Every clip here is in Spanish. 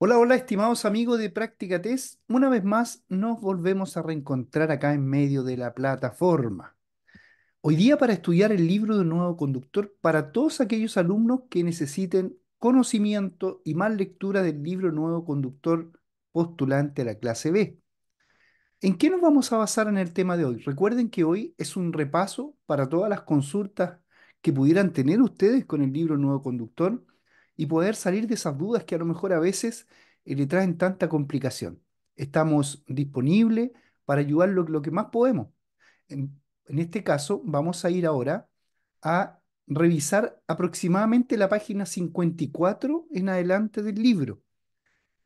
Hola, hola, estimados amigos de Práctica Test. Una vez más nos volvemos a reencontrar acá en medio de la plataforma. Hoy día para estudiar el libro de nuevo conductor para todos aquellos alumnos que necesiten conocimiento y más lectura del libro Nuevo Conductor postulante a la clase B. ¿En qué nos vamos a basar en el tema de hoy? Recuerden que hoy es un repaso para todas las consultas que pudieran tener ustedes con el libro Nuevo Conductor y poder salir de esas dudas que a lo mejor a veces eh, le traen tanta complicación. Estamos disponibles para ayudar lo, lo que más podemos. En, en este caso, vamos a ir ahora a revisar aproximadamente la página 54 en adelante del libro,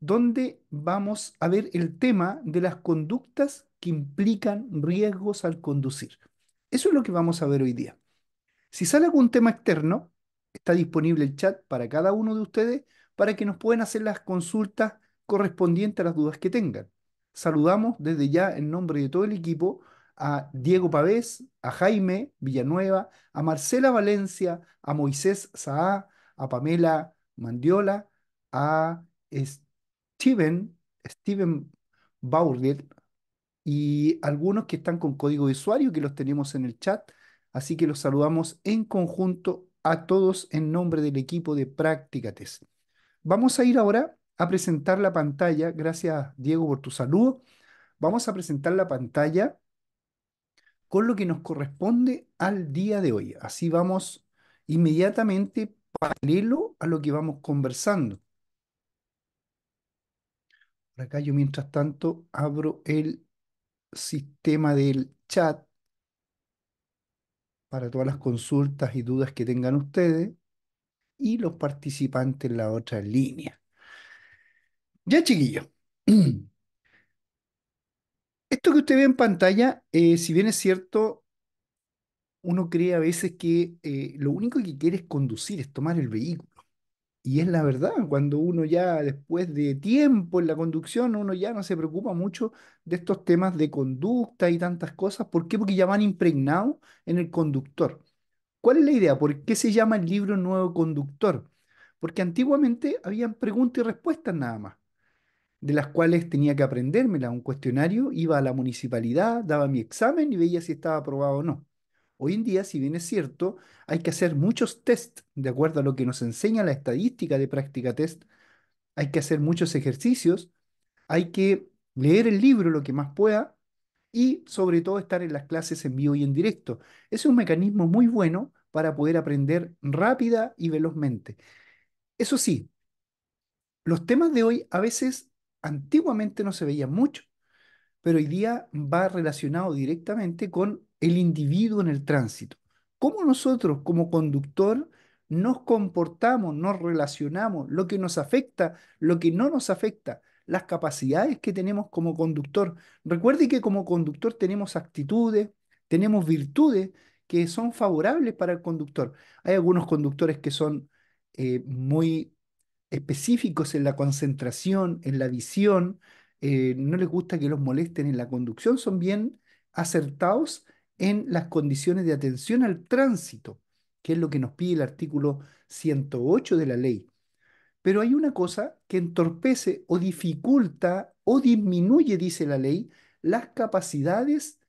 donde vamos a ver el tema de las conductas que implican riesgos al conducir. Eso es lo que vamos a ver hoy día. Si sale algún tema externo, está disponible el chat para cada uno de ustedes para que nos puedan hacer las consultas correspondientes a las dudas que tengan. Saludamos desde ya en nombre de todo el equipo a Diego Pavés, a Jaime Villanueva, a Marcela Valencia, a Moisés Saá, a Pamela Mandiola, a Steven, Steven y algunos que están con código de usuario que los tenemos en el chat. Así que los saludamos en conjunto a todos en nombre del equipo de prácticas Vamos a ir ahora a presentar la pantalla. Gracias, Diego, por tu saludo. Vamos a presentar la pantalla con lo que nos corresponde al día de hoy. Así vamos inmediatamente paralelo a lo que vamos conversando. Por acá yo mientras tanto abro el sistema del chat para todas las consultas y dudas que tengan ustedes y los participantes en la otra línea. Ya, chiquillos. Esto que usted ve en pantalla, eh, si bien es cierto, uno cree a veces que eh, lo único que quiere es conducir, es tomar el vehículo. Y es la verdad, cuando uno ya después de tiempo en la conducción, uno ya no se preocupa mucho de estos temas de conducta y tantas cosas. ¿Por qué? Porque ya van impregnados en el conductor. ¿Cuál es la idea? ¿Por qué se llama el libro Nuevo Conductor? Porque antiguamente habían preguntas y respuestas nada más, de las cuales tenía que aprendérmela, un cuestionario, iba a la municipalidad, daba mi examen y veía si estaba aprobado o no. Hoy en día, si bien es cierto, hay que hacer muchos test, de acuerdo a lo que nos enseña la estadística de práctica test, hay que hacer muchos ejercicios, hay que leer el libro lo que más pueda y sobre todo estar en las clases en vivo y en directo. Es un mecanismo muy bueno para poder aprender rápida y velozmente. Eso sí, los temas de hoy a veces antiguamente no se veían mucho, pero hoy día va relacionado directamente con el individuo en el tránsito. Cómo nosotros como conductor nos comportamos, nos relacionamos, lo que nos afecta, lo que no nos afecta, las capacidades que tenemos como conductor. Recuerde que como conductor tenemos actitudes, tenemos virtudes que son favorables para el conductor. Hay algunos conductores que son eh, muy específicos en la concentración, en la visión, eh, no les gusta que los molesten en la conducción, son bien acertados en las condiciones de atención al tránsito, que es lo que nos pide el artículo 108 de la ley. Pero hay una cosa que entorpece o dificulta o disminuye, dice la ley, las capacidades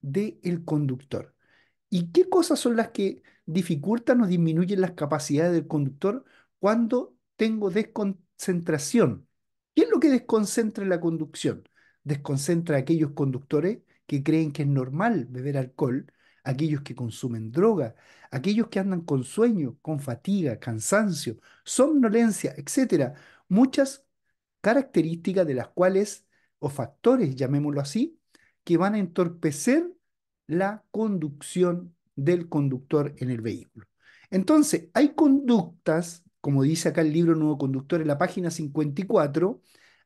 del conductor. ¿Y qué cosas son las que dificultan o disminuyen las capacidades del conductor cuando tengo desconcentración? ¿Qué es lo que desconcentra la conducción? Desconcentra a aquellos conductores que creen que es normal beber alcohol, aquellos que consumen droga, aquellos que andan con sueño, con fatiga, cansancio, somnolencia, etc. Muchas características de las cuales, o factores, llamémoslo así, que van a entorpecer la conducción del conductor en el vehículo. Entonces, hay conductas, como dice acá el libro Nuevo Conductor en la página 54,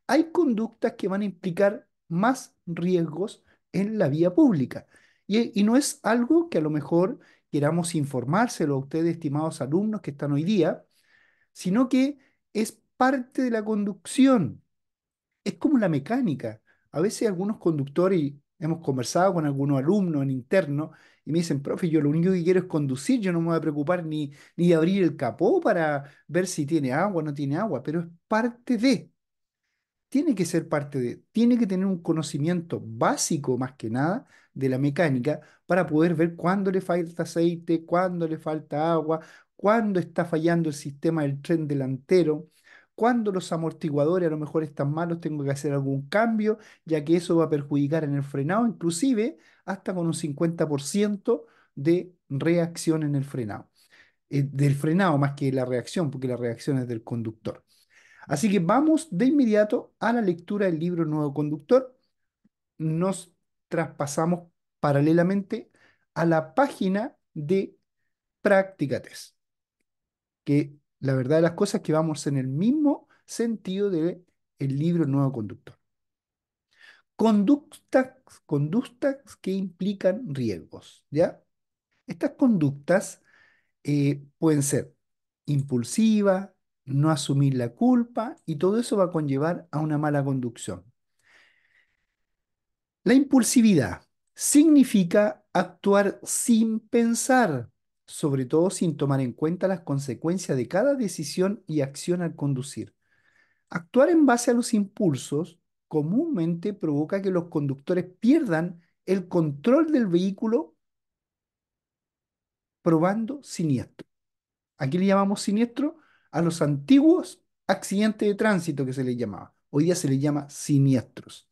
hay conductas que van a implicar más riesgos en la vía pública. Y, no es algo que a lo mejor queramos informárselo a ustedes, estimados alumnos que están hoy día, sino que es parte de la conducción. Es como la mecánica. A veces algunos conductores, hemos conversado con algunos alumnos en interno, y me dicen, profe, yo lo único que quiero es conducir, yo no me voy a preocupar ni, ni abrir el capó para ver si tiene agua o no tiene agua, pero es parte de tiene que ser parte de, tiene que tener un conocimiento básico más que nada de la mecánica para poder ver cuándo le falta aceite, cuándo le falta agua, cuándo está fallando el sistema del tren delantero, cuándo los amortiguadores a lo mejor están malos, tengo que hacer algún cambio, ya que eso va a perjudicar en el frenado, inclusive hasta con un 50% de reacción en el frenado. Eh, del frenado más que la reacción, porque la reacción es del conductor. Así que vamos de inmediato a la lectura del libro Nuevo Conductor. Nos traspasamos paralelamente a la página de Práctica Test. que la verdad de las cosas es que vamos en el mismo sentido del libro Nuevo Conductor. Conductas, conductas que implican riesgos, ¿ya? Estas conductas eh, pueden ser impulsivas, no asumir la culpa y todo eso va a conllevar a una mala conducción. La impulsividad significa actuar sin pensar, sobre todo sin tomar en cuenta las consecuencias de cada decisión y acción al conducir. Actuar en base a los impulsos comúnmente provoca que los conductores pierdan el control del vehículo probando siniestro. Aquí le llamamos siniestro a los antiguos accidentes de tránsito que se les llamaba. Hoy día se les llama siniestros.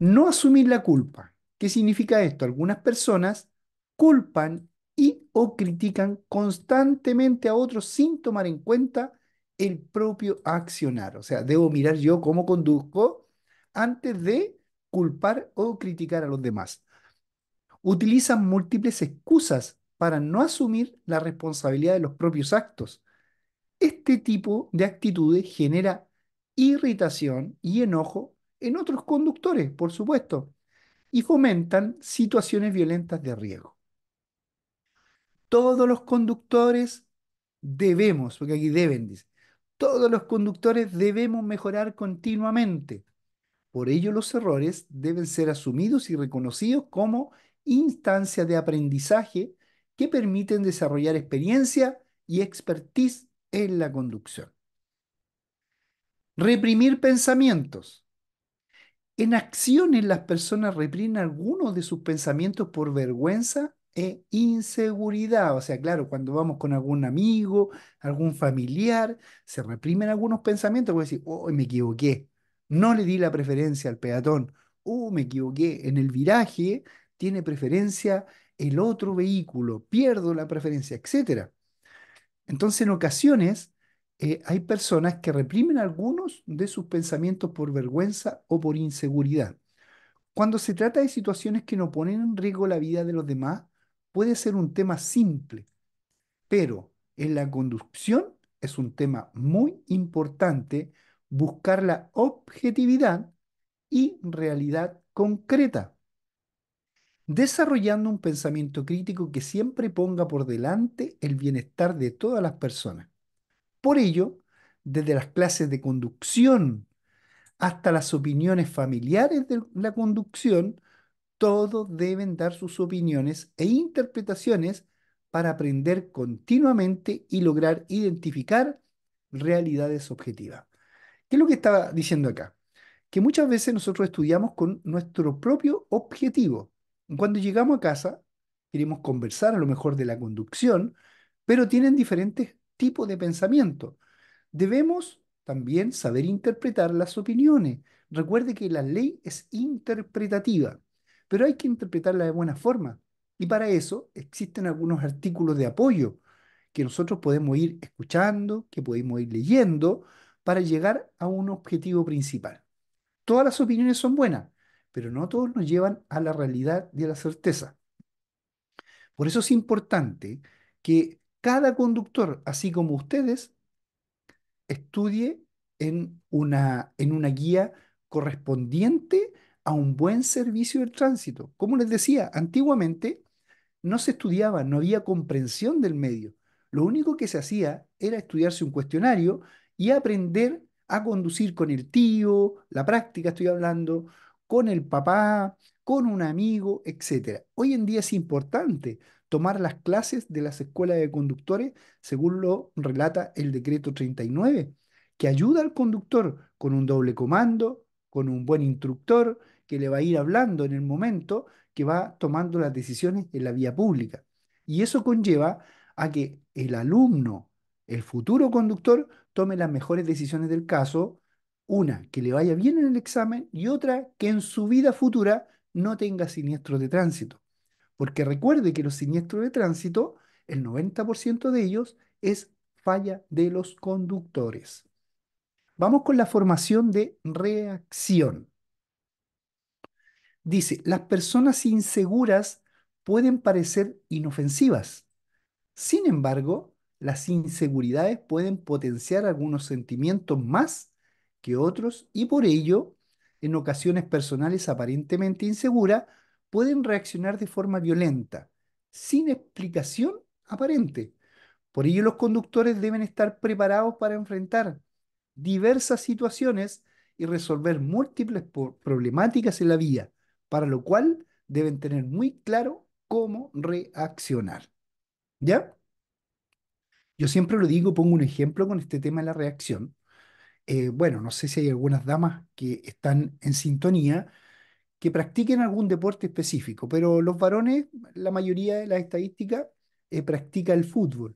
No asumir la culpa. ¿Qué significa esto? Algunas personas culpan y o critican constantemente a otros sin tomar en cuenta el propio accionar. O sea, debo mirar yo cómo conduzco antes de culpar o criticar a los demás. Utilizan múltiples excusas para no asumir la responsabilidad de los propios actos. Este tipo de actitudes genera irritación y enojo en otros conductores, por supuesto, y fomentan situaciones violentas de riesgo. Todos los conductores debemos, porque aquí deben, dice, todos los conductores debemos mejorar continuamente. Por ello, los errores deben ser asumidos y reconocidos como instancias de aprendizaje que permiten desarrollar experiencia y expertise en la conducción. Reprimir pensamientos. En acciones las personas reprimen algunos de sus pensamientos por vergüenza e inseguridad. O sea, claro, cuando vamos con algún amigo, algún familiar, se reprimen algunos pensamientos, puede decir, oh, me equivoqué, no le di la preferencia al peatón, oh, me equivoqué, en el viraje tiene preferencia el otro vehículo, pierdo la preferencia, etcétera entonces, en ocasiones, eh, hay personas que reprimen algunos de sus pensamientos por vergüenza o por inseguridad. Cuando se trata de situaciones que no ponen en riesgo la vida de los demás, puede ser un tema simple, pero en la conducción es un tema muy importante buscar la objetividad y realidad concreta desarrollando un pensamiento crítico que siempre ponga por delante el bienestar de todas las personas. Por ello, desde las clases de conducción hasta las opiniones familiares de la conducción, todos deben dar sus opiniones e interpretaciones para aprender continuamente y lograr identificar realidades objetivas. ¿Qué es lo que estaba diciendo acá? Que muchas veces nosotros estudiamos con nuestro propio objetivo, cuando llegamos a casa, queremos conversar a lo mejor de la conducción, pero tienen diferentes tipos de pensamiento. Debemos también saber interpretar las opiniones. Recuerde que la ley es interpretativa, pero hay que interpretarla de buena forma. Y para eso existen algunos artículos de apoyo que nosotros podemos ir escuchando, que podemos ir leyendo, para llegar a un objetivo principal. Todas las opiniones son buenas, pero no todos nos llevan a la realidad y a la certeza. Por eso es importante que cada conductor, así como ustedes, estudie en una, guía correspondiente a un buen servicio del tránsito. Como les decía, antiguamente no se estudiaba, no había comprensión del medio. Lo único que se hacía era estudiarse un cuestionario y aprender a conducir con el tío, la práctica estoy hablando, con el papá, con un amigo, etc. Hoy en día es importante tomar las clases de las escuelas de conductores, según lo relata el decreto 39, que ayuda al conductor con un doble comando, con un buen instructor, que le va a ir hablando en el momento que va tomando las decisiones en la vía pública. Y eso conlleva a que el alumno, el futuro conductor, tome las mejores decisiones del caso, una, que le vaya bien en el examen y otra, que en su vida futura no tenga siniestros de tránsito. Porque recuerde que los siniestros de tránsito, el 90% de ellos es falla de los conductores. Vamos con la formación de reacción. Dice, las personas inseguras pueden parecer inofensivas. Sin embargo, las inseguridades pueden potenciar algunos sentimientos más que otros y por ello, en ocasiones personales aparentemente inseguras, pueden reaccionar de forma violenta, sin explicación aparente. Por ello, los conductores deben estar preparados para enfrentar diversas situaciones y resolver múltiples problemáticas en la vía, para lo cual deben tener muy claro cómo reaccionar. ¿Ya? Yo siempre lo digo, pongo un ejemplo con este tema de la reacción. Eh, bueno, no sé si hay algunas damas que están en sintonía, que practiquen algún deporte específico, pero los varones, la mayoría de las estadísticas, eh, practica el fútbol.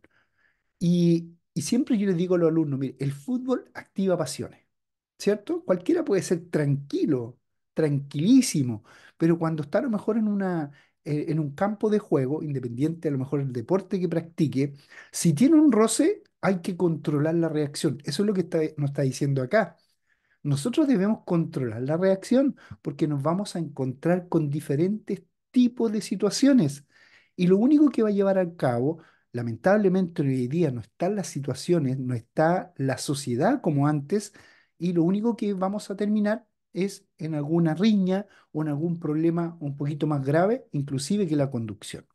Y, siempre yo les digo a los alumnos, mire, el fútbol activa pasiones, ¿cierto? Cualquiera puede ser tranquilo, tranquilísimo, pero cuando está a lo mejor en una, eh, en un campo de juego, independiente a lo mejor del deporte que practique, si tiene un roce, hay que controlar la reacción. Eso es lo que nos está diciendo acá. Nosotros debemos controlar la reacción porque nos vamos a encontrar con diferentes tipos de situaciones. Y lo único que va a llevar a cabo, lamentablemente hoy en día no están las situaciones, no está la sociedad como antes, y lo único que vamos a terminar es en alguna riña o en algún problema un poquito más grave, inclusive que la conducción.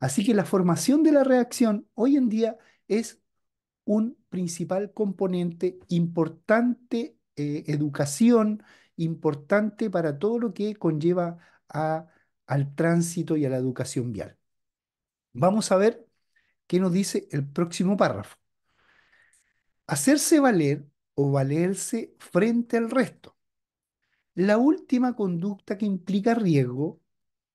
Así que la formación de la reacción hoy en día es un principal componente importante, eh, educación importante para todo lo que conlleva al tránsito y a la educación vial. Vamos a ver qué nos dice el próximo párrafo. Hacerse valer o valerse frente al resto. La última conducta que implica riesgo,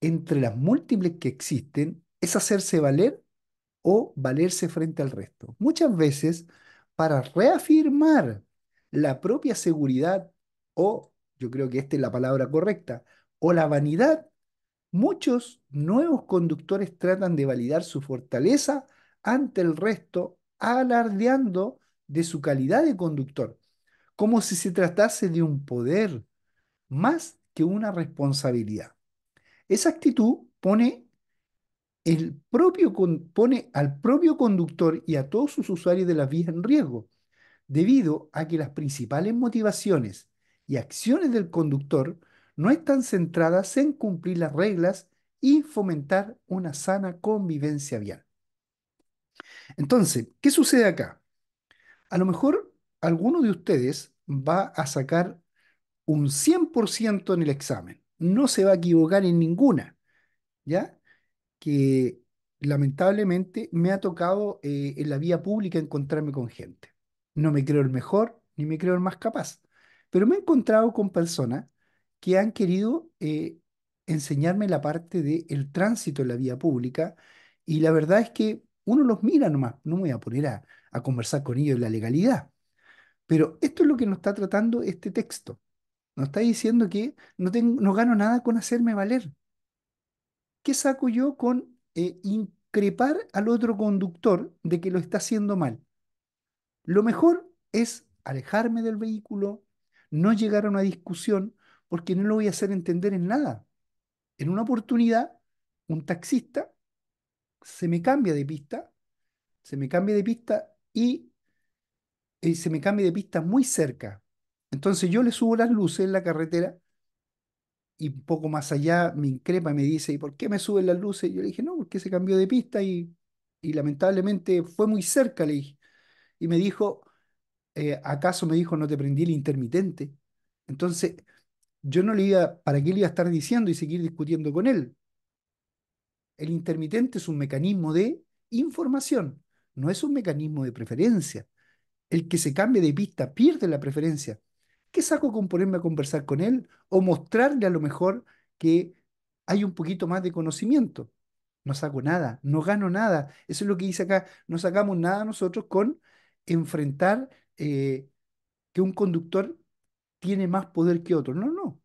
entre las múltiples que existen, es hacerse valer o valerse frente al resto. Muchas veces para reafirmar la propia seguridad o, yo creo que esta es la palabra correcta, o la vanidad, muchos nuevos conductores tratan de validar su fortaleza ante el resto alardeando de su calidad de conductor, como si se tratase de un poder más que una responsabilidad. Esa actitud pone el propio pone al propio conductor y a todos sus usuarios de las vías en riesgo, debido a que las principales motivaciones y acciones del conductor no están centradas en cumplir las reglas y fomentar una sana convivencia vial. Entonces, ¿qué sucede acá? A lo mejor alguno de ustedes va a sacar un 100% en el examen, no se va a equivocar en ninguna, ¿ya? que lamentablemente me ha tocado eh, en la vía pública encontrarme con gente. No me creo el mejor ni me creo el más capaz, pero me he encontrado con personas que han querido eh, enseñarme la parte del tránsito en la vía pública y la verdad es que uno los mira nomás, no me voy a poner a, conversar con ellos de la legalidad. Pero esto es lo que nos está tratando este texto. Nos está diciendo que no, tengo, no gano nada con hacerme valer. ¿Qué saco yo con eh, increpar al otro conductor de que lo está haciendo mal? Lo mejor es alejarme del vehículo, no llegar a una discusión, porque no lo voy a hacer entender en nada. En una oportunidad, un taxista se me cambia de pista, se me cambia de pista y eh, se me cambia de pista muy cerca. Entonces yo le subo las luces en la carretera y un poco más allá me increpa y me dice, ¿y por qué me suben las luces? Yo le dije, no, porque se cambió de pista y, lamentablemente fue muy cerca, le dije. Y me dijo, eh, ¿acaso me dijo no te prendí el intermitente? Entonces, yo no le iba, ¿para qué le iba a estar diciendo y seguir discutiendo con él? El intermitente es un mecanismo de información, no es un mecanismo de preferencia. El que se cambie de pista pierde la preferencia. ¿qué saco con ponerme a conversar con él? O mostrarle a lo mejor que hay un poquito más de conocimiento. No saco nada, no gano nada. Eso es lo que dice acá. No sacamos nada nosotros con enfrentar eh, que un conductor tiene más poder que otro. No, no.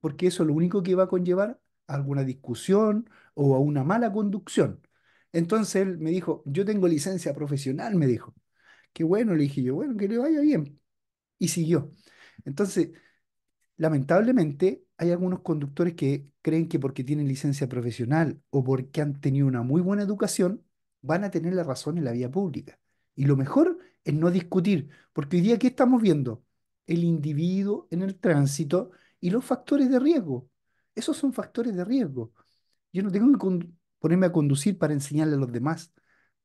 Porque eso es lo único que va a conllevar a alguna discusión o a una mala conducción. Entonces él me dijo, yo tengo licencia profesional, me dijo. Qué bueno, le dije yo, bueno, que le vaya bien. Y siguió. Entonces, lamentablemente, hay algunos conductores que creen que porque tienen licencia profesional o porque han tenido una muy buena educación, van a tener la razón en la vía pública. Y lo mejor es no discutir, porque hoy día, ¿qué estamos viendo? El individuo en el tránsito y los factores de riesgo. Esos son factores de riesgo. Yo no tengo que ponerme a conducir para enseñarle a los demás.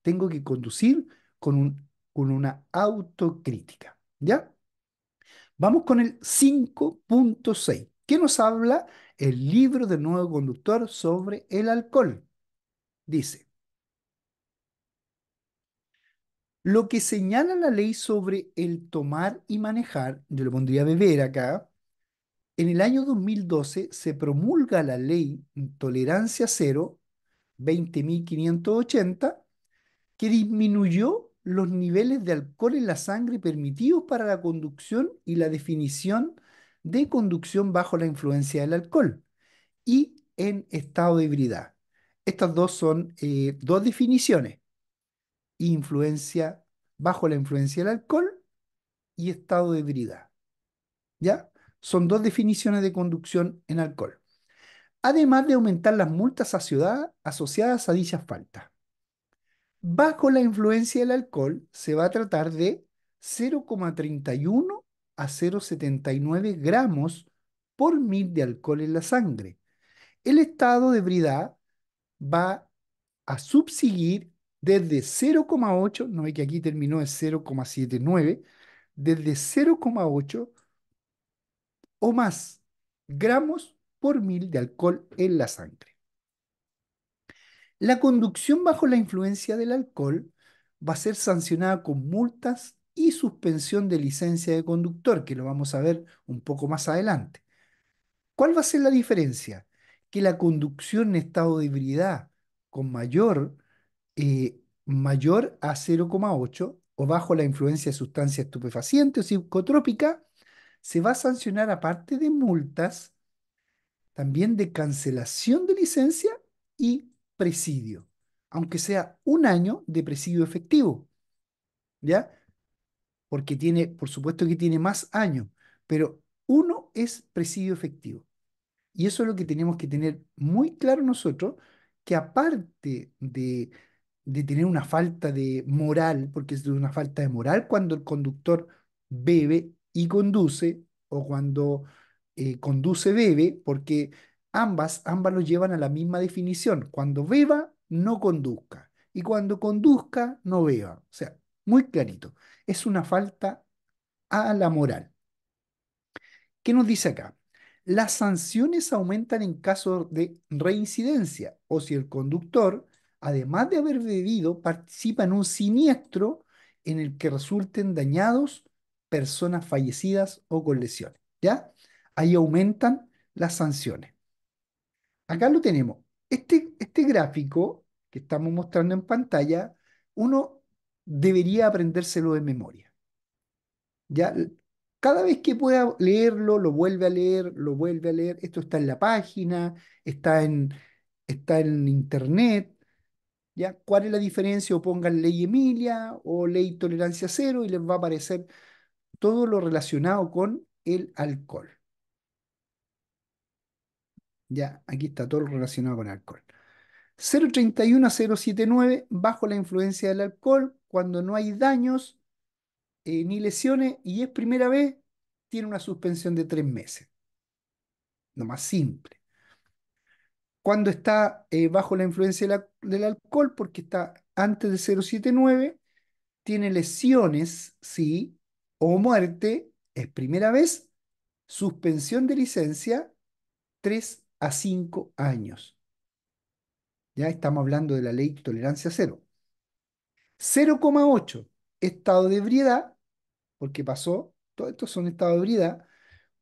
Tengo que conducir con, con una autocrítica. ¿Ya? Vamos con el 5.6. ¿Qué nos habla el libro del nuevo conductor sobre el alcohol? Dice, lo que señala la ley sobre el tomar y manejar, yo lo pondría beber acá, en el año 2012 se promulga la ley Tolerancia Cero 20.580 que disminuyó los niveles de alcohol en la sangre permitidos para la conducción y la definición de conducción bajo la influencia del alcohol y en estado de ebriedad. Estas dos son eh, dos definiciones. Influencia bajo la influencia del alcohol y estado de ebriedad. ¿Ya? Son dos definiciones de conducción en alcohol. Además de aumentar las multas a asociadas a dichas faltas. Bajo la influencia del alcohol se va a tratar de 0,31 a 0,79 gramos por mil de alcohol en la sangre. El estado de ebriedad va a subsiguir desde 0,8, no ve que aquí terminó en 0,79, desde 0,8 o más gramos por mil de alcohol en la sangre. La conducción bajo la influencia del alcohol va a ser sancionada con multas y suspensión de licencia de conductor, que lo vamos a ver un poco más adelante. ¿Cuál va a ser la diferencia? Que la conducción en estado de ebriedad con mayor, eh, mayor a 0,8 o bajo la influencia de sustancia estupefaciente o psicotrópica, se va a sancionar aparte de multas, también de cancelación de licencia y presidio, aunque sea un año de presidio efectivo. ¿Ya? Porque tiene, por supuesto que tiene más años, pero uno es presidio efectivo. Y eso es lo que tenemos que tener muy claro nosotros, que aparte de, de tener una falta de moral, porque es una falta de moral cuando el conductor bebe y conduce, o cuando eh, conduce bebe, porque Ambas, ambas lo llevan a la misma definición. Cuando beba, no conduzca. Y cuando conduzca, no beba. O sea, muy clarito. Es una falta a la moral. ¿Qué nos dice acá? Las sanciones aumentan en caso de reincidencia o si el conductor, además de haber bebido, participa en un siniestro en el que resulten dañados personas fallecidas o con lesiones. ¿Ya? Ahí aumentan las sanciones acá lo tenemos. Este, este gráfico que estamos mostrando en pantalla, uno debería aprendérselo de memoria. Ya, cada vez que pueda leerlo, lo vuelve a leer, lo vuelve a leer. Esto está en la página, está en, está en internet. ¿Ya? ¿Cuál es la diferencia? O pongan ley Emilia o ley tolerancia cero y les va a aparecer todo lo relacionado con el alcohol. Ya, aquí está todo relacionado con alcohol. 031 a 079 bajo la influencia del alcohol, cuando no hay daños eh, ni lesiones y es primera vez, tiene una suspensión de tres meses. Lo más simple. Cuando está eh, bajo la influencia del alcohol, porque está antes de 079, tiene lesiones, sí, o muerte, es primera vez, suspensión de licencia, tres meses a 5 años. Ya estamos hablando de la ley tolerancia cero. 0,8 estado de ebriedad, porque pasó, todo esto son estado de ebriedad,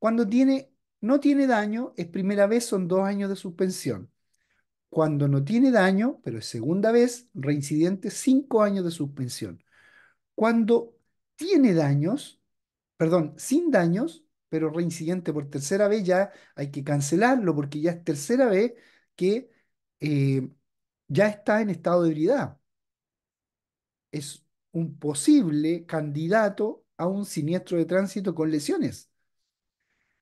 cuando tiene, no tiene daño, es primera vez, son dos años de suspensión. Cuando no tiene daño, pero es segunda vez, reincidente, cinco años de suspensión. Cuando tiene daños, perdón, sin daños, pero reincidente por tercera vez, ya hay que cancelarlo porque ya es tercera vez que eh, ya está en estado de ebriedad. Es un posible candidato a un siniestro de tránsito con lesiones.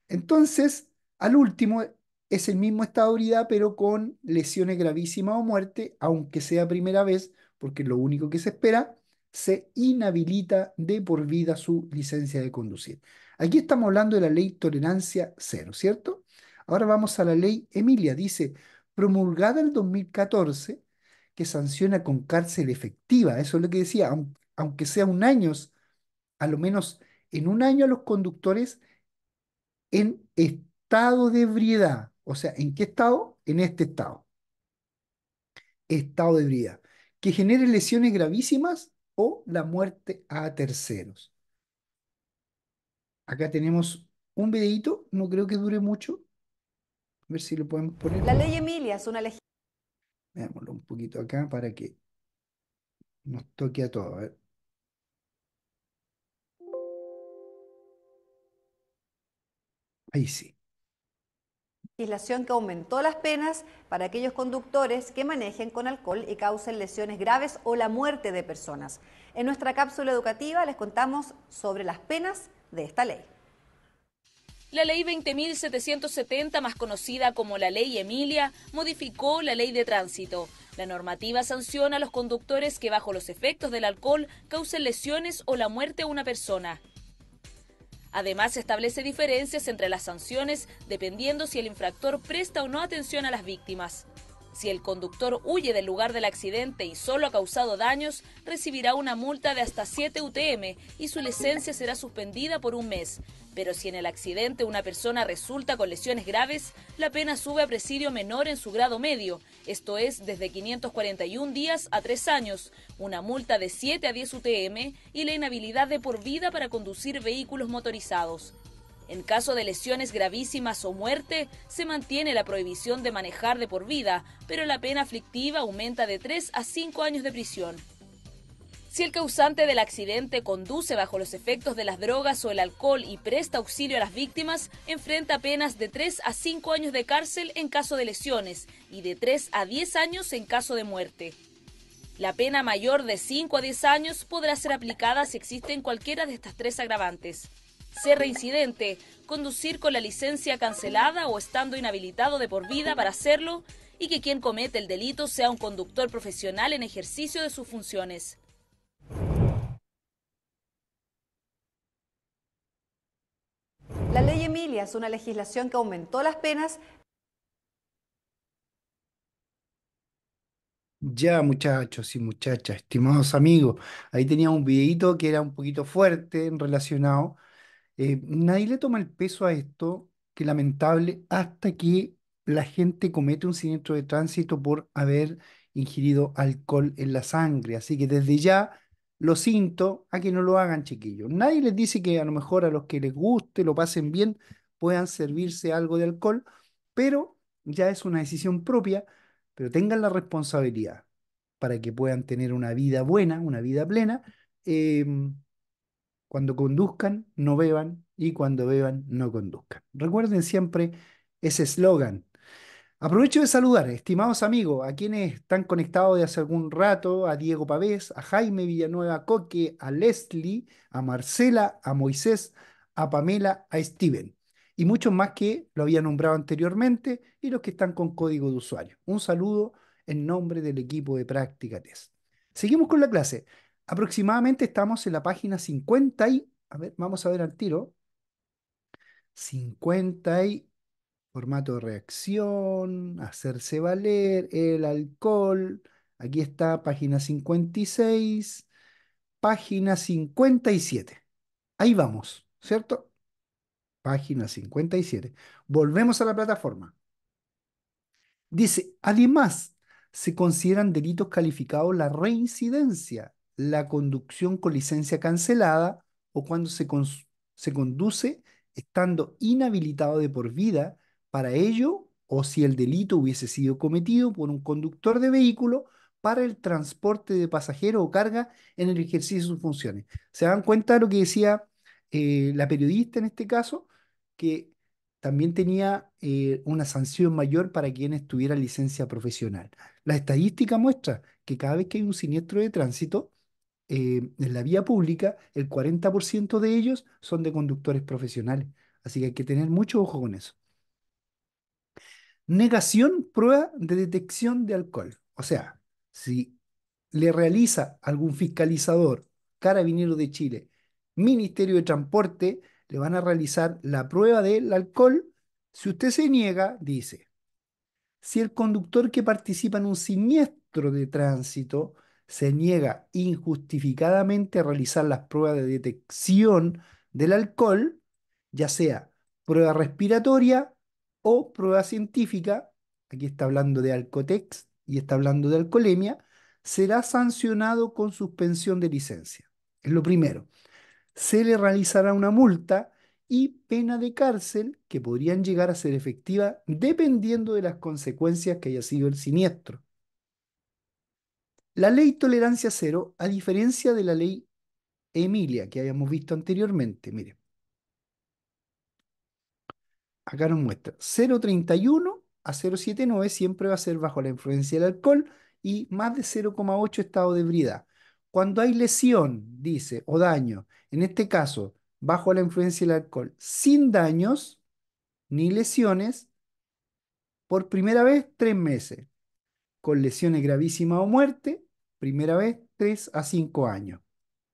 Entonces, al último es el mismo estado de ebriedad, pero con lesiones gravísimas o muerte, aunque sea primera vez, porque es lo único que se espera, se inhabilita de por vida su licencia de conducir. Aquí estamos hablando de la ley tolerancia cero, ¿cierto? Ahora vamos a la ley Emilia. Dice, promulgada el 2014, que sanciona con cárcel efectiva, eso es lo que decía, aunque sea un año, a lo menos en un año a los conductores en estado de ebriedad. O sea, ¿en qué estado? En este estado. Estado de ebriedad. Que genere lesiones gravísimas o la muerte a terceros. Acá tenemos un videito, no creo que dure mucho. A ver si lo podemos poner. La ley Emilia es una ley Veámoslo un poquito acá para que nos toque a todos. ver. Ahí sí legislación que aumentó las penas para aquellos conductores que manejen con alcohol y causen lesiones graves o la muerte de personas. En nuestra cápsula educativa les contamos sobre las penas de esta ley. La ley 20.770, más conocida como la ley Emilia, modificó la ley de tránsito. La normativa sanciona a los conductores que bajo los efectos del alcohol causen lesiones o la muerte a una persona. Además, establece diferencias entre las sanciones dependiendo si el infractor presta o no atención a las víctimas. Si el conductor huye del lugar del accidente y solo ha causado daños, recibirá una multa de hasta 7 UTM y su licencia será suspendida por un mes. Pero si en el accidente una persona resulta con lesiones graves, la pena sube a presidio menor en su grado medio, esto es desde 541 días a 3 años, una multa de 7 a 10 UTM y la inhabilidad de por vida para conducir vehículos motorizados. En caso de lesiones gravísimas o muerte, se mantiene la prohibición de manejar de por vida, pero la pena aflictiva aumenta de 3 a 5 años de prisión. Si el causante del accidente conduce bajo los efectos de las drogas o el alcohol y presta auxilio a las víctimas, enfrenta penas de 3 a 5 años de cárcel en caso de lesiones y de 3 a 10 años en caso de muerte. La pena mayor de 5 a 10 años podrá ser aplicada si existen cualquiera de estas tres agravantes ser reincidente, conducir con la licencia cancelada o estando inhabilitado de por vida para hacerlo y que quien comete el delito sea un conductor profesional en ejercicio de sus funciones. La ley Emilia es una legislación que aumentó las penas. Ya muchachos y muchachas, estimados amigos, ahí tenía un videito que era un poquito fuerte relacionado eh, nadie le toma el peso a esto, que lamentable, hasta que la gente comete un siniestro de tránsito por haber ingerido alcohol en la sangre. Así que desde ya lo siento a que no lo hagan, chiquillos. Nadie les dice que a lo mejor a los que les guste, lo pasen bien, puedan servirse algo de alcohol, pero ya es una decisión propia, pero tengan la responsabilidad para que puedan tener una vida buena, una vida plena. Em, cuando conduzcan, no beban y cuando beban, no conduzcan. Recuerden siempre ese eslogan. Aprovecho de saludar, estimados amigos, a quienes están conectados de hace algún rato, a Diego Pavés, a Jaime Villanueva Coque, a Leslie, a Marcela, a Moisés, a Pamela, a Steven y muchos más que lo había nombrado anteriormente y los que están con código de usuario. Un saludo en nombre del equipo de práctica test. Seguimos con la clase aproximadamente estamos en la página 50 y, a ver, vamos a ver al tiro. 50 y formato de reacción, hacerse valer, el alcohol. Aquí está página 56, página 57. Ahí vamos, ¿cierto? Página 57. Volvemos a la plataforma. Dice, además, se consideran delitos calificados la reincidencia, la conducción con licencia cancelada o cuando se, conduce estando inhabilitado de por vida para ello o si el delito hubiese sido cometido por un conductor de vehículo para el transporte de pasajeros o carga en el ejercicio de sus funciones. ¿Se dan cuenta de lo que decía eh, la periodista en este caso? Que también tenía eh, una sanción mayor para quienes tuvieran licencia profesional. La estadística muestra que cada vez que hay un siniestro de tránsito, eh, en la vía pública, el 40% de ellos son de conductores profesionales. Así que hay que tener mucho ojo con eso. Negación, prueba de detección de alcohol. O sea, si le realiza algún fiscalizador, carabinero de Chile, Ministerio de Transporte, le van a realizar la prueba del alcohol. Si usted se niega, dice, si el conductor que participa en un siniestro de tránsito se niega injustificadamente a realizar las pruebas de detección del alcohol, ya sea prueba respiratoria o prueba científica, aquí está hablando de Alcotex y está hablando de alcoholemia, será sancionado con suspensión de licencia. Es lo primero. Se le realizará una multa y pena de cárcel que podrían llegar a ser efectiva dependiendo de las consecuencias que haya sido el siniestro. La ley tolerancia cero, a diferencia de la ley Emilia que habíamos visto anteriormente, mire. Acá nos muestra 0,31 a 0,79 siempre va a ser bajo la influencia del alcohol y más de 0,8 estado de ebriedad. Cuando hay lesión, dice, o daño, en este caso, bajo la influencia del alcohol, sin daños ni lesiones, por primera vez tres meses. Con lesiones gravísimas o muerte, Primera vez, 3 a 5 años.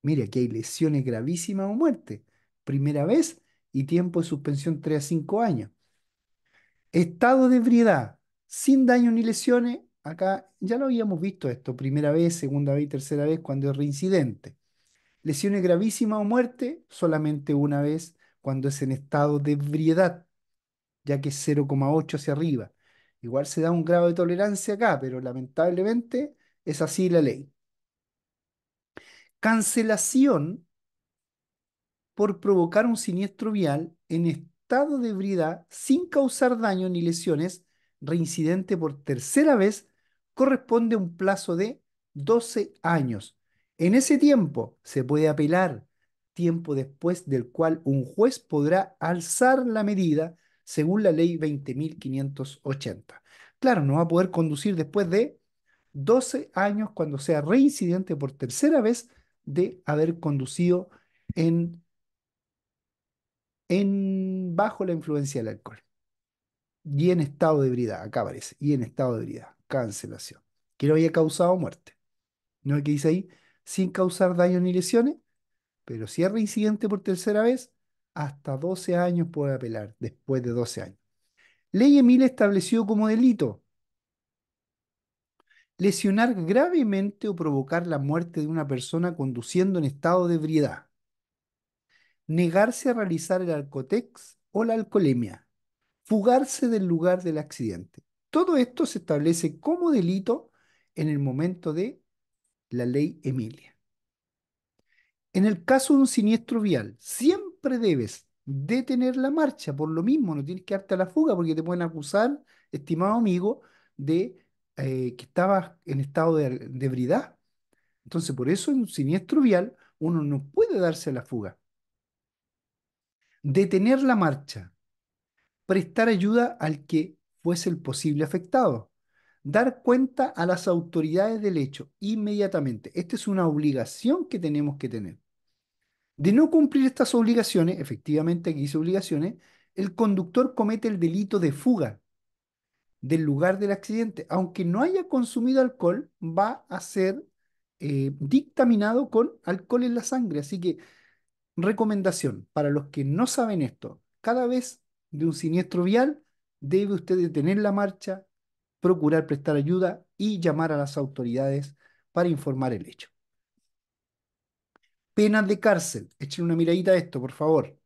Mire, aquí hay lesiones gravísimas o muerte. Primera vez y tiempo de suspensión 3 a 5 años. Estado de ebriedad, sin daño ni lesiones. Acá ya lo habíamos visto esto, primera vez, segunda vez y tercera vez cuando es reincidente. Lesiones gravísimas o muerte, solamente una vez cuando es en estado de ebriedad, ya que es 0,8 hacia arriba. Igual se da un grado de tolerancia acá, pero lamentablemente es así la ley. Cancelación por provocar un siniestro vial en estado de ebriedad sin causar daño ni lesiones reincidente por tercera vez corresponde a un plazo de 12 años. En ese tiempo se puede apelar, tiempo después del cual un juez podrá alzar la medida según la ley 20.580. Claro, no va a poder conducir después de 12 años cuando sea reincidente por tercera vez de haber conducido en, en bajo la influencia del alcohol y en estado de ebriedad, acá aparece, y en estado de ebriedad, cancelación, que no haya causado muerte. No es que dice ahí, sin causar daño ni lesiones, pero si es reincidente por tercera vez, hasta 12 años puede apelar, después de 12 años. Ley emil estableció como delito lesionar gravemente o provocar la muerte de una persona conduciendo en estado de ebriedad, negarse a realizar el arcotex o la alcoholemia, fugarse del lugar del accidente. Todo esto se establece como delito en el momento de la ley Emilia. En el caso de un siniestro vial, siempre debes detener la marcha, por lo mismo, no tienes que darte a la fuga porque te pueden acusar, estimado amigo, de eh, que estaba en estado de, de Entonces, por eso en un siniestro vial uno no puede darse a la fuga. Detener la marcha. Prestar ayuda al que fuese el posible afectado. Dar cuenta a las autoridades del hecho inmediatamente. Esta es una obligación que tenemos que tener. De no cumplir estas obligaciones, efectivamente aquí dice obligaciones, el conductor comete el delito de fuga, del lugar del accidente, aunque no haya consumido alcohol, va a ser eh, dictaminado con alcohol en la sangre. Así que, recomendación para los que no saben esto, cada vez de un siniestro vial, debe usted detener la marcha, procurar prestar ayuda y llamar a las autoridades para informar el hecho. Penas de cárcel. Echen una miradita a esto, por favor.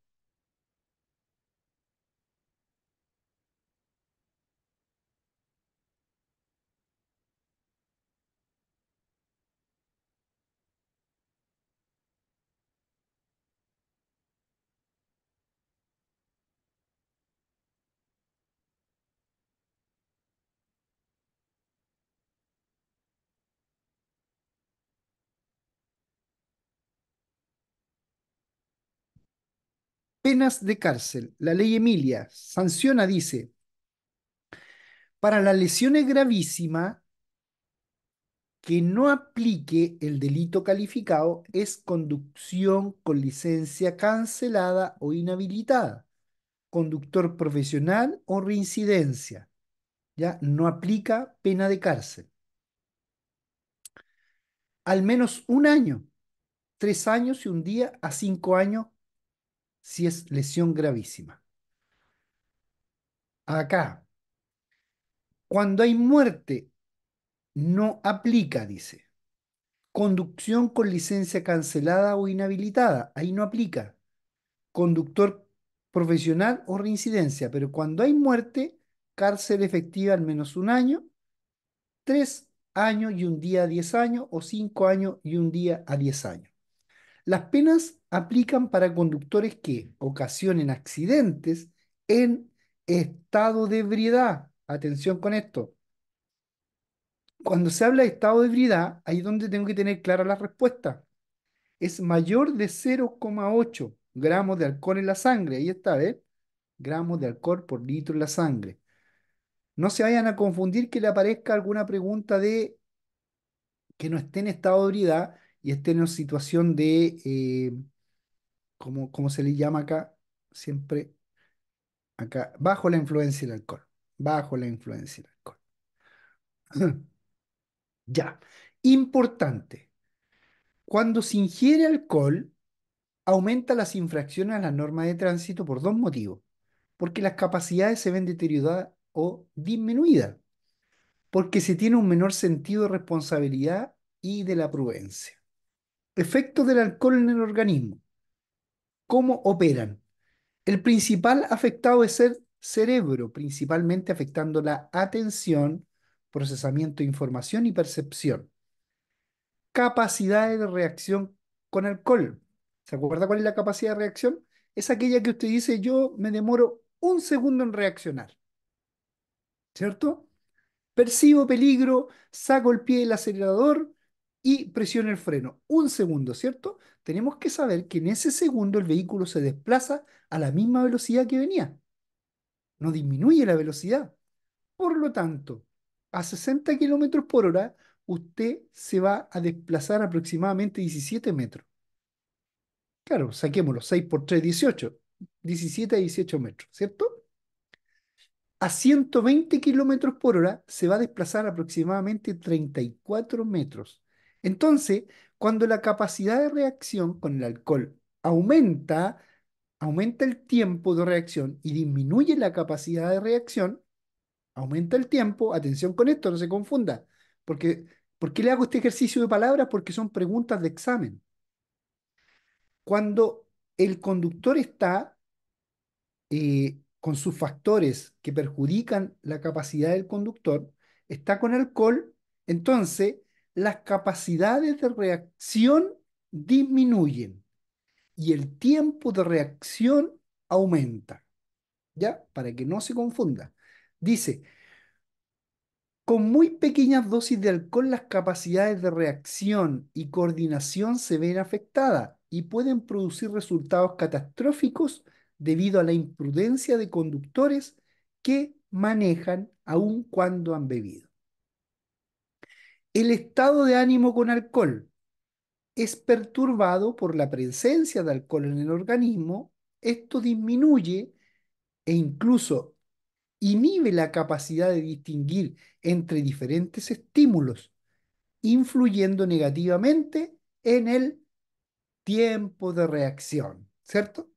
Penas de cárcel. La ley Emilia sanciona, dice, para las lesiones gravísimas que no aplique el delito calificado es conducción con licencia cancelada o inhabilitada, conductor profesional o reincidencia. Ya no aplica pena de cárcel. Al menos un año, tres años y un día a cinco años si es lesión gravísima. Acá, cuando hay muerte, no aplica, dice. Conducción con licencia cancelada o inhabilitada, ahí no aplica. Conductor profesional o reincidencia, pero cuando hay muerte, cárcel efectiva al menos un año, tres años y un día a diez años o cinco años y un día a diez años. Las penas aplican para conductores que ocasionen accidentes en estado de ebriedad. Atención con esto. Cuando se habla de estado de ebriedad, ahí es donde tengo que tener clara la respuesta. Es mayor de 0,8 gramos de alcohol en la sangre. Ahí está, ¿ves? ¿eh? Gramos de alcohol por litro en la sangre. No se vayan a confundir que le aparezca alguna pregunta de que no esté en estado de ebriedad y esté en una situación de, eh, ¿cómo como, se le llama acá, siempre acá, bajo la influencia del alcohol, bajo la influencia del alcohol. ya, importante, cuando se ingiere alcohol, aumenta las infracciones a las normas de tránsito por dos motivos, porque las capacidades se ven deterioradas o disminuidas, porque se tiene un menor sentido de responsabilidad y de la prudencia. Efectos del alcohol en el organismo. ¿Cómo operan? El principal afectado es el cerebro, principalmente afectando la atención, procesamiento de información y percepción. Capacidad de reacción con alcohol. ¿Se acuerda cuál es la capacidad de reacción? Es aquella que usted dice, yo me demoro un segundo en reaccionar. ¿Cierto? Percibo peligro, saco el pie del acelerador y presiona el freno. Un segundo, ¿cierto? Tenemos que saber que en ese segundo el vehículo se desplaza a la misma velocidad que venía. No disminuye la velocidad. Por lo tanto, a 60 kilómetros por hora, usted se va a desplazar aproximadamente 17 metros. Claro, saquémoslo, 6 por 3, 18. 17 a 18 metros, ¿cierto? A 120 kilómetros por hora se va a desplazar aproximadamente 34 metros. Entonces, cuando la capacidad de reacción con el alcohol aumenta, aumenta el tiempo de reacción y disminuye la capacidad de reacción, aumenta el tiempo, atención con esto, no se confunda, porque ¿por qué le hago este ejercicio de palabras? Porque son preguntas de examen. Cuando el conductor está eh, con sus factores que perjudican la capacidad del conductor, está con alcohol, entonces las capacidades de reacción disminuyen y el tiempo de reacción aumenta. ¿Ya? Para que no se confunda. Dice, con muy pequeñas dosis de alcohol las capacidades de reacción y coordinación se ven afectadas y pueden producir resultados catastróficos debido a la imprudencia de conductores que manejan aun cuando han bebido. El estado de ánimo con alcohol es perturbado por la presencia de alcohol en el organismo. Esto disminuye e incluso inhibe la capacidad de distinguir entre diferentes estímulos, influyendo negativamente en el tiempo de reacción, ¿cierto?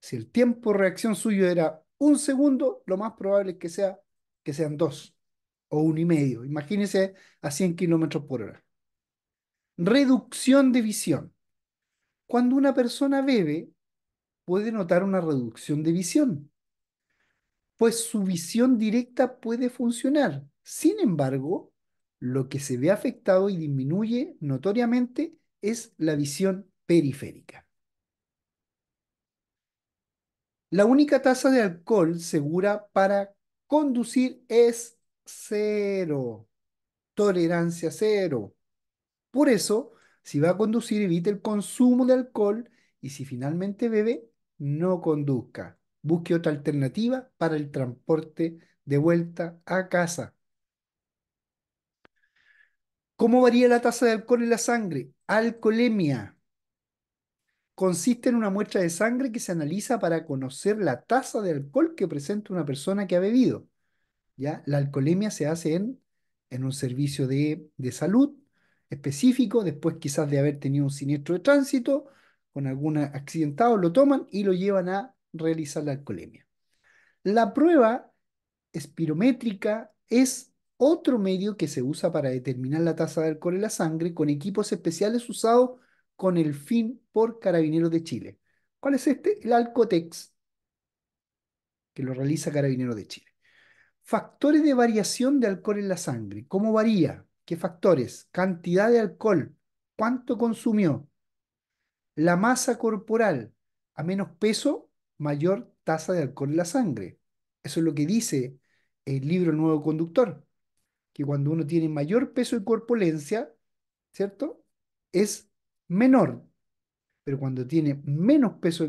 Si el tiempo de reacción suyo era un segundo, lo más probable es que, sea, que sean dos o un y medio. Imagínense a 100 kilómetros por hora. Reducción de visión. Cuando una persona bebe, puede notar una reducción de visión, pues su visión directa puede funcionar. Sin embargo, lo que se ve afectado y disminuye notoriamente es la visión periférica. La única tasa de alcohol segura para conducir es cero. Tolerancia cero. Por eso, si va a conducir, evite el consumo de alcohol y si finalmente bebe, no conduzca. Busque otra alternativa para el transporte de vuelta a casa. ¿Cómo varía la tasa de alcohol en la sangre? Alcoholemia. Consiste en una muestra de sangre que se analiza para conocer la tasa de alcohol que presenta una persona que ha bebido. La alcoholemia se hace en, un servicio de, de, salud específico, después quizás de haber tenido un siniestro de tránsito, con algún accidentado, lo toman y lo llevan a realizar la alcoholemia. La prueba espirométrica es otro medio que se usa para determinar la tasa de alcohol en la sangre con equipos especiales usados con el fin por Carabineros de Chile. ¿Cuál es este? El Alcotex, que lo realiza Carabineros de Chile. Factores de variación de alcohol en la sangre. ¿Cómo varía? ¿Qué factores? Cantidad de alcohol. ¿Cuánto consumió? La masa corporal. A menos peso, mayor tasa de alcohol en la sangre. Eso es lo que dice el libro Nuevo Conductor. Que cuando uno tiene mayor peso y corpulencia, ¿cierto? Es menor. Pero cuando tiene menos peso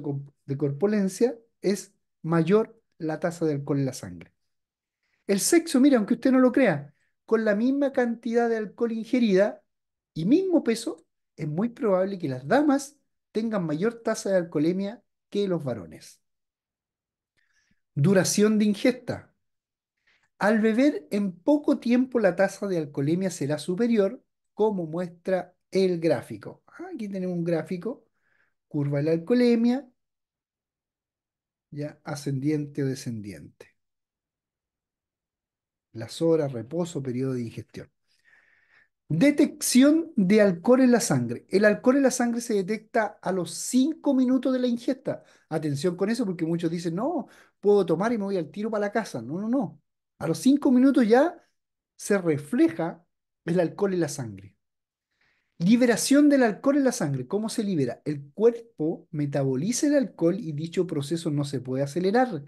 de corpulencia, es mayor la tasa de alcohol en la sangre. El sexo, mira, aunque usted no lo crea, con la misma cantidad de alcohol ingerida y mismo peso, es muy probable que las damas tengan mayor tasa de alcoholemia que los varones. Duración de ingesta. Al beber en poco tiempo la tasa de alcoholemia será superior, como muestra el gráfico. Ah, aquí tenemos un gráfico, curva de la alcoholemia, ya ascendiente o descendiente las horas, reposo, periodo de ingestión. Detección de alcohol en la sangre. El alcohol en la sangre se detecta a los 5 minutos de la ingesta. Atención con eso porque muchos dicen, no, puedo tomar y me voy al tiro para la casa. No, no, no. A los 5 minutos ya se refleja el alcohol en la sangre. Liberación del alcohol en la sangre. ¿Cómo se libera? El cuerpo metaboliza el alcohol y dicho proceso no se puede acelerar.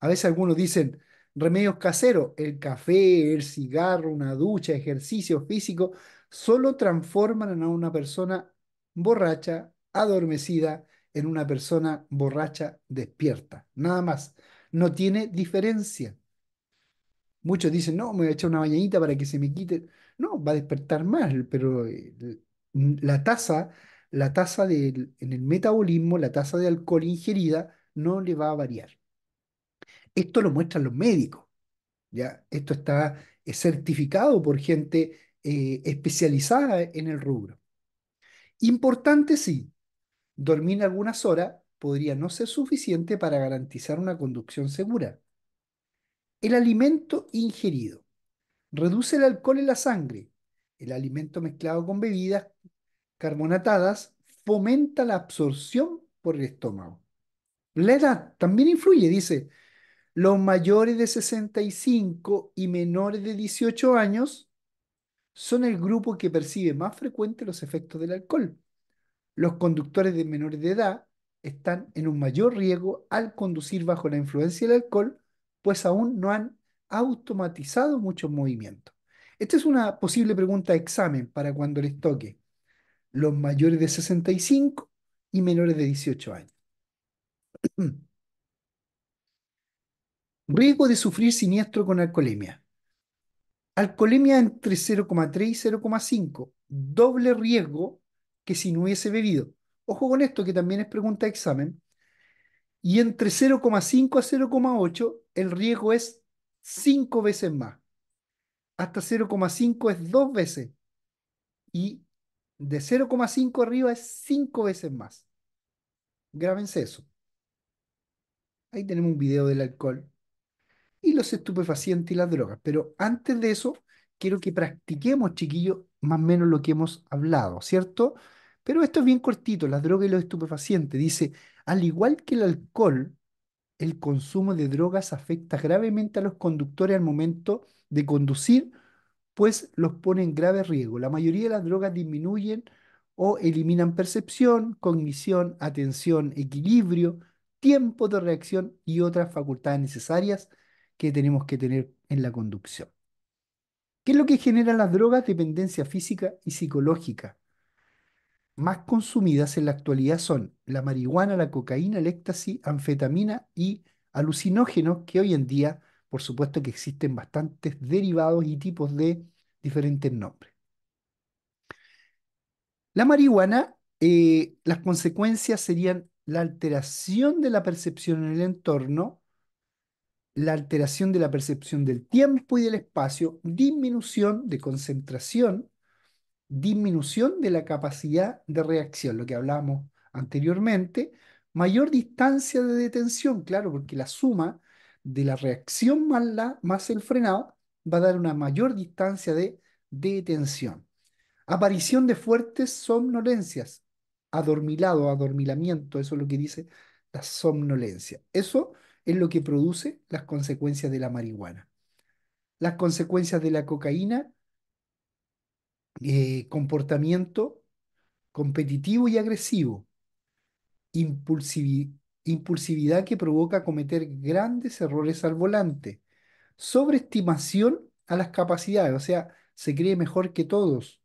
A veces algunos dicen, Remedios caseros, el café, el cigarro, una ducha, ejercicio físico, solo transforman a una persona borracha, adormecida, en una persona borracha despierta. Nada más. No tiene diferencia. Muchos dicen, no, me voy a echar una bañadita para que se me quite. No, va a despertar más, pero eh, la tasa, la tasa en el metabolismo, la tasa de alcohol ingerida no le va a variar. Esto lo muestran los médicos. ¿ya? Esto está certificado por gente eh, especializada en el rubro. Importante sí, dormir algunas horas podría no ser suficiente para garantizar una conducción segura. El alimento ingerido reduce el alcohol en la sangre. El alimento mezclado con bebidas carbonatadas fomenta la absorción por el estómago. La edad también influye, dice, los mayores de 65 y menores de 18 años son el grupo que percibe más frecuente los efectos del alcohol. Los conductores de menores de edad están en un mayor riesgo al conducir bajo la influencia del alcohol, pues aún no han automatizado muchos movimientos. Esta es una posible pregunta de examen para cuando les toque. Los mayores de 65 y menores de 18 años. Riesgo de sufrir siniestro con alcoholemia. Alcoholemia entre 0,3 y 0,5. Doble riesgo que si no hubiese bebido. Ojo con esto que también es pregunta de examen. Y entre 0,5 a 0,8 el riesgo es 5 veces más. Hasta 0,5 es 2 veces. Y de 0,5 arriba es 5 veces más. Grábense eso. Ahí tenemos un video del alcohol y los estupefacientes y las drogas. Pero antes de eso, quiero que practiquemos, chiquillos, más o menos lo que hemos hablado, ¿cierto? Pero esto es bien cortito, las drogas y los estupefacientes. Dice, al igual que el alcohol, el consumo de drogas afecta gravemente a los conductores al momento de conducir, pues los pone en grave riesgo. La mayoría de las drogas disminuyen o eliminan percepción, cognición, atención, equilibrio, tiempo de reacción y otras facultades necesarias que tenemos que tener en la conducción. ¿Qué es lo que genera las drogas? Dependencia física y psicológica. Más consumidas en la actualidad son la marihuana, la cocaína, el éxtasis, anfetamina y alucinógenos, que hoy en día, por supuesto que existen bastantes derivados y tipos de diferentes nombres. La marihuana, eh, las consecuencias serían la alteración de la percepción en el entorno, la alteración de la percepción del tiempo y del espacio, disminución de concentración, disminución de la capacidad de reacción, lo que hablamos anteriormente, mayor distancia de detención, claro, porque la suma de la reacción más, la, más el frenado va a dar una mayor distancia de detención. Aparición de fuertes somnolencias, adormilado, adormilamiento, eso es lo que dice la somnolencia. Eso es lo que produce las consecuencias de la marihuana. Las consecuencias de la cocaína, eh, comportamiento competitivo y agresivo, impulsividad que provoca cometer grandes errores al volante, sobreestimación a las capacidades, o sea, se cree mejor que todos,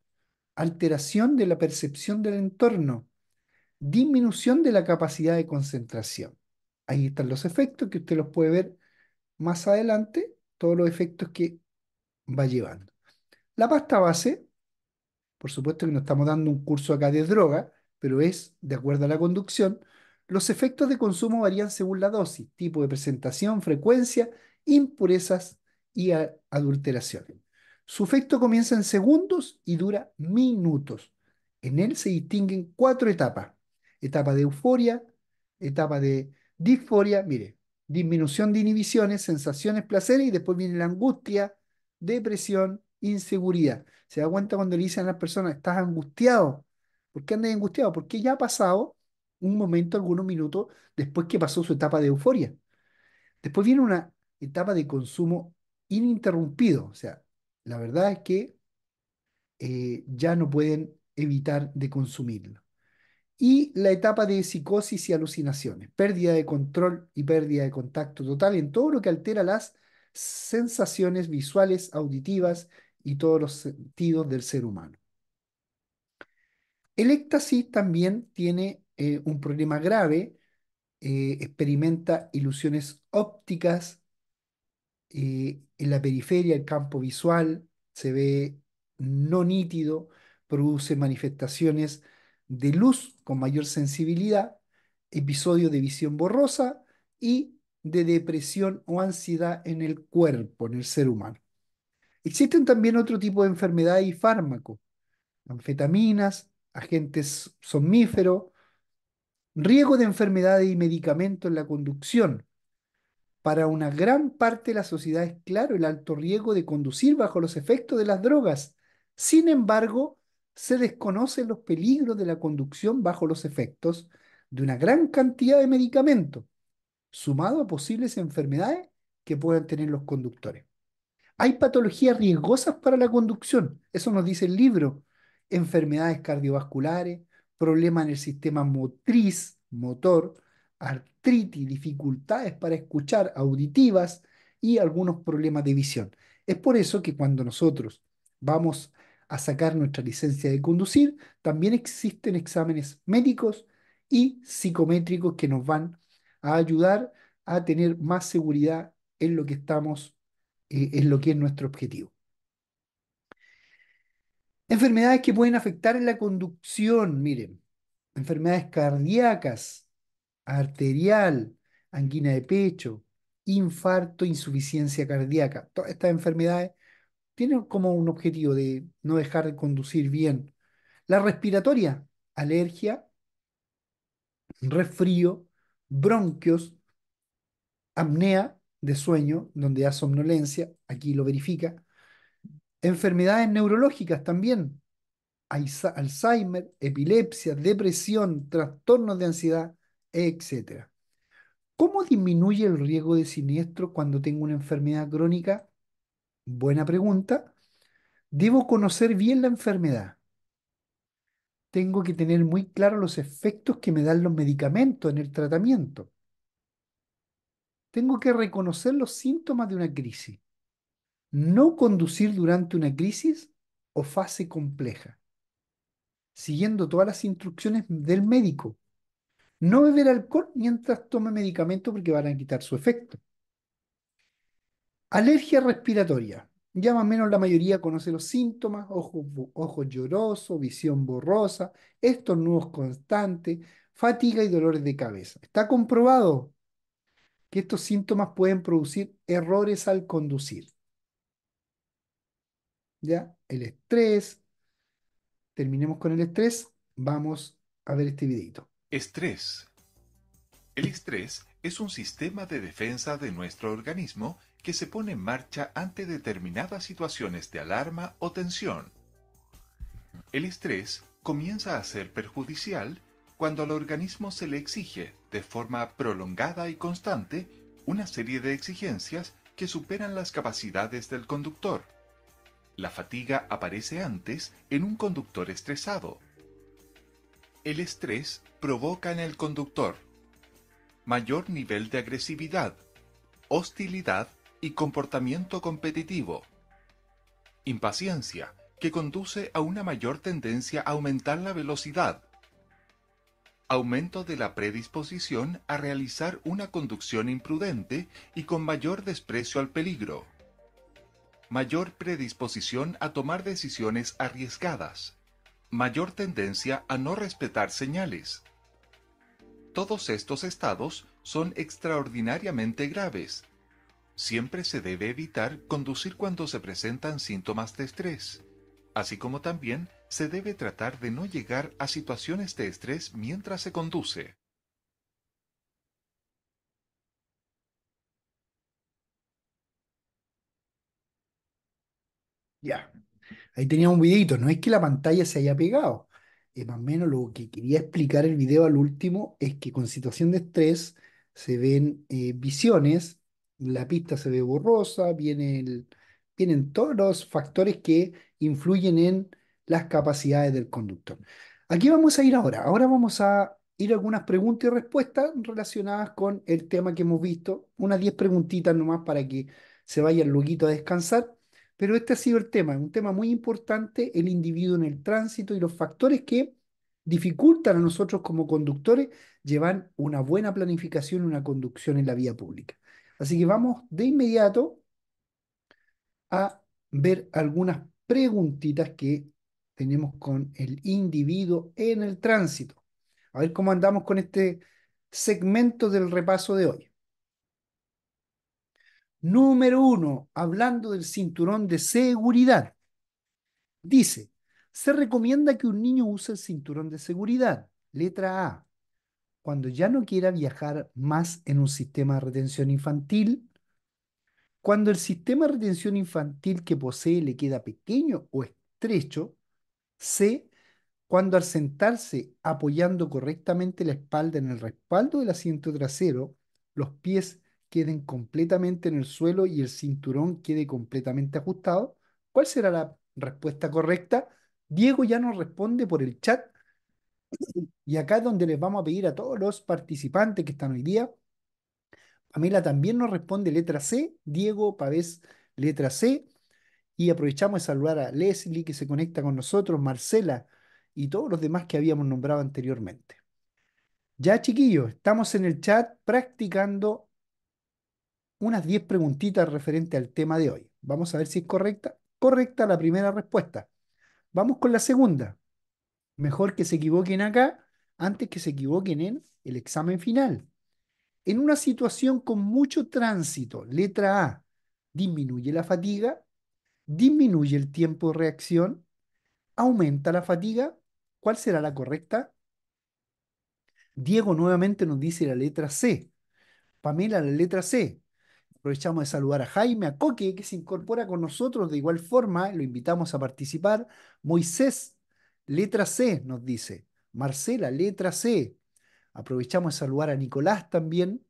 alteración de la percepción del entorno, disminución de la capacidad de concentración ahí están los efectos que usted los puede ver más adelante, todos los efectos que va llevando. La pasta base, por supuesto que no estamos dando un curso acá de droga, pero es de acuerdo a la conducción. Los efectos de consumo varían según la dosis, tipo de presentación, frecuencia, impurezas y adulteraciones. Su efecto comienza en segundos y dura minutos. En él se distinguen cuatro etapas. Etapa de euforia, etapa de Disforia, mire, disminución de inhibiciones, sensaciones, placeres y después viene la angustia, depresión, inseguridad. Se da cuenta cuando le dicen a las personas, estás angustiado. ¿Por qué andas angustiado? Porque ya ha pasado un momento, algunos minutos, después que pasó su etapa de euforia. Después viene una etapa de consumo ininterrumpido. O sea, la verdad es que eh, ya no pueden evitar de consumirlo y la etapa de psicosis y alucinaciones, pérdida de control y pérdida de contacto total en todo lo que altera las sensaciones visuales, auditivas y todos los sentidos del ser humano. El éxtasis también tiene eh, un problema grave, eh, experimenta ilusiones ópticas eh, en la periferia, el campo visual se ve no nítido, produce manifestaciones de luz con mayor sensibilidad, episodio de visión borrosa y de depresión o ansiedad en el cuerpo, en el ser humano. Existen también otro tipo de enfermedades y fármacos, anfetaminas, agentes somníferos, riesgo de enfermedades y medicamentos en la conducción. Para una gran parte de la sociedad es claro el alto riesgo de conducir bajo los efectos de las drogas. Sin embargo, se desconocen los peligros de la conducción bajo los efectos de una gran cantidad de medicamentos, sumado a posibles enfermedades que puedan tener los conductores. Hay patologías riesgosas para la conducción, eso nos dice el libro, enfermedades cardiovasculares, problemas en el sistema motriz, motor, artritis, dificultades para escuchar, auditivas y algunos problemas de visión. Es por eso que cuando nosotros vamos a sacar nuestra licencia de conducir, también existen exámenes médicos y psicométricos que nos van a ayudar a tener más seguridad en lo que estamos, eh, en lo que es nuestro objetivo. Enfermedades que pueden afectar la conducción, miren, enfermedades cardíacas, arterial, anguina de pecho, infarto, insuficiencia cardíaca. Todas estas enfermedades tiene como un objetivo de no dejar de conducir bien. La respiratoria, alergia, resfrío, bronquios, apnea de sueño, donde da somnolencia, aquí lo verifica. Enfermedades neurológicas también, Alzheimer, epilepsia, depresión, trastornos de ansiedad, etc. ¿Cómo disminuye el riesgo de siniestro cuando tengo una enfermedad crónica? Buena pregunta. Debo conocer bien la enfermedad. Tengo que tener muy claro los efectos que me dan los medicamentos en el tratamiento. Tengo que reconocer los síntomas de una crisis. No conducir durante una crisis o fase compleja. Siguiendo todas las instrucciones del médico. No beber alcohol mientras tome medicamento porque van a quitar su efecto. Alergia respiratoria. Ya más o menos la mayoría conoce los síntomas, ojos ojo lloroso, visión borrosa, estornudos constantes, fatiga y dolores de cabeza. Está comprobado que estos síntomas pueden producir errores al conducir. ¿Ya? El estrés. Terminemos con el estrés. Vamos a ver este videito. Estrés. El estrés es un sistema de defensa de nuestro organismo que se pone en marcha ante determinadas situaciones de alarma o tensión. El estrés comienza a ser perjudicial cuando al organismo se le exige, de forma prolongada y constante, una serie de exigencias que superan las capacidades del conductor. La fatiga aparece antes en un conductor estresado. El estrés provoca en el conductor mayor nivel de agresividad, hostilidad comportamiento competitivo. Impaciencia, que conduce a una mayor tendencia a aumentar la velocidad. Aumento de la predisposición a realizar una conducción imprudente y con mayor desprecio al peligro. Mayor predisposición a tomar decisiones arriesgadas. Mayor tendencia a no respetar señales. Todos estos estados son extraordinariamente graves siempre se debe evitar conducir cuando se presentan síntomas de estrés, así como también se debe tratar de no llegar a situaciones de estrés mientras se conduce. Ya, ahí tenía un videito, no es que la pantalla se haya pegado, más o menos lo que quería explicar el video al último es que con situación de estrés se ven eh, visiones, la pista se ve borrosa, viene el, vienen todos los factores que influyen en las capacidades del conductor. Aquí vamos a ir ahora. Ahora vamos a ir a algunas preguntas y respuestas relacionadas con el tema que hemos visto. Unas 10 preguntitas nomás para que se vaya el luguito a descansar. Pero este ha sido el tema, un tema muy importante, el individuo en el tránsito y los factores que dificultan a nosotros como conductores llevar una buena planificación y una conducción en la vía pública. Así que vamos de inmediato a ver algunas preguntitas que tenemos con el individuo en el tránsito. A ver cómo andamos con este segmento del repaso de hoy. Número uno, hablando del cinturón de seguridad. Dice, se recomienda que un niño use el cinturón de seguridad. Letra A cuando ya no quiera viajar más en un sistema de retención infantil, cuando el sistema de retención infantil que posee le queda pequeño o estrecho, C, cuando al sentarse apoyando correctamente la espalda en el respaldo del asiento trasero, los pies queden completamente en el suelo y el cinturón quede completamente ajustado. ¿Cuál será la respuesta correcta? Diego ya nos responde por el chat y acá es donde les vamos a pedir a todos los participantes que están hoy día. Pamela también nos responde letra C, Diego Pavés letra C. Y aprovechamos de saludar a Leslie que se conecta con nosotros, Marcela y todos los demás que habíamos nombrado anteriormente. Ya chiquillos, estamos en el chat practicando unas 10 preguntitas referente al tema de hoy. Vamos a ver si es correcta. Correcta la primera respuesta. Vamos con la segunda. Mejor que se equivoquen acá antes que se equivoquen en el examen final. En una situación con mucho tránsito, letra A, disminuye la fatiga, disminuye el tiempo de reacción, aumenta la fatiga. ¿Cuál será la correcta? Diego nuevamente nos dice la letra C. Pamela, la letra C. Aprovechamos de saludar a Jaime, a Coque, que se incorpora con nosotros de igual forma, lo invitamos a participar. Moisés Letra C nos dice. Marcela, letra C. Aprovechamos de saludar a Nicolás también,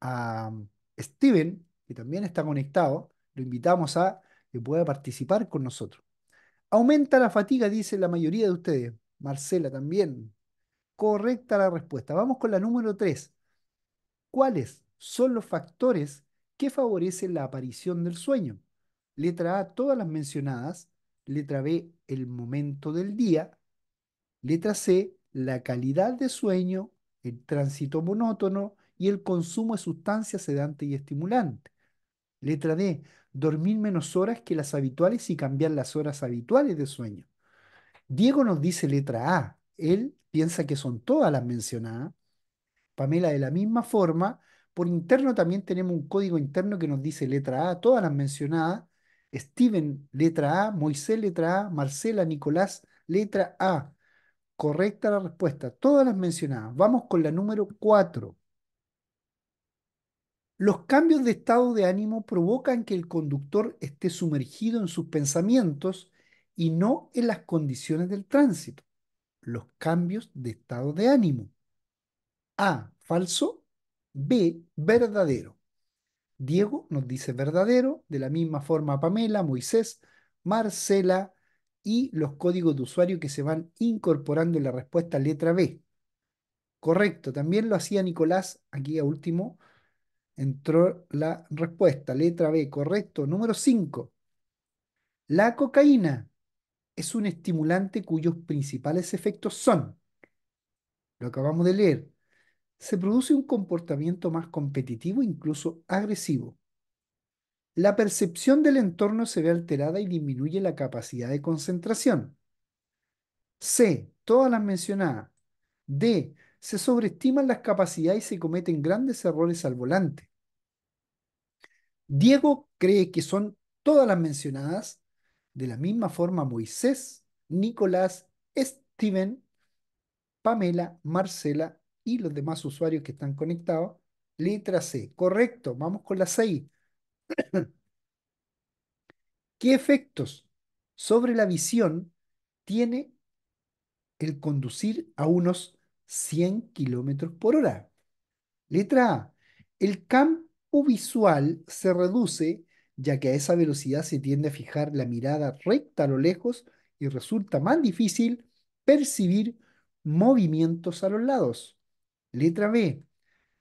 a Steven, que también está conectado. Lo invitamos a que pueda participar con nosotros. Aumenta la fatiga, dice la mayoría de ustedes. Marcela también. Correcta la respuesta. Vamos con la número 3. ¿Cuáles son los factores que favorecen la aparición del sueño? Letra A, todas las mencionadas. Letra B, el momento del día. Letra C, la calidad de sueño, el tránsito monótono y el consumo de sustancias sedantes y estimulantes. Letra D, dormir menos horas que las habituales y cambiar las horas habituales de sueño. Diego nos dice letra A. Él piensa que son todas las mencionadas. Pamela, de la misma forma, por interno también tenemos un código interno que nos dice letra A, todas las mencionadas, Steven, letra A, Moisés, letra A, Marcela, Nicolás, letra A. Correcta la respuesta. Todas las mencionadas. Vamos con la número 4. Los cambios de estado de ánimo provocan que el conductor esté sumergido en sus pensamientos y no en las condiciones del tránsito. Los cambios de estado de ánimo. A. Falso. B. Verdadero. Diego nos dice verdadero, de la misma forma Pamela, Moisés, Marcela y los códigos de usuario que se van incorporando en la respuesta letra B. Correcto, también lo hacía Nicolás, aquí a último entró la respuesta, letra B, correcto. Número 5. La cocaína es un estimulante cuyos principales efectos son, lo acabamos de leer, se produce un comportamiento más competitivo, incluso agresivo. La percepción del entorno se ve alterada y disminuye la capacidad de concentración. C. Todas las mencionadas. D. Se sobreestiman las capacidades y se cometen grandes errores al volante. Diego cree que son todas las mencionadas. De la misma forma, Moisés, Nicolás, Steven, Pamela, Marcela y los demás usuarios que están conectados. Letra C, correcto, vamos con la 6. ¿Qué efectos sobre la visión tiene el conducir a unos 100 kilómetros por hora? Letra A, el campo visual se reduce ya que a esa velocidad se tiende a fijar la mirada recta a lo lejos y resulta más difícil percibir movimientos a los lados. Letra B.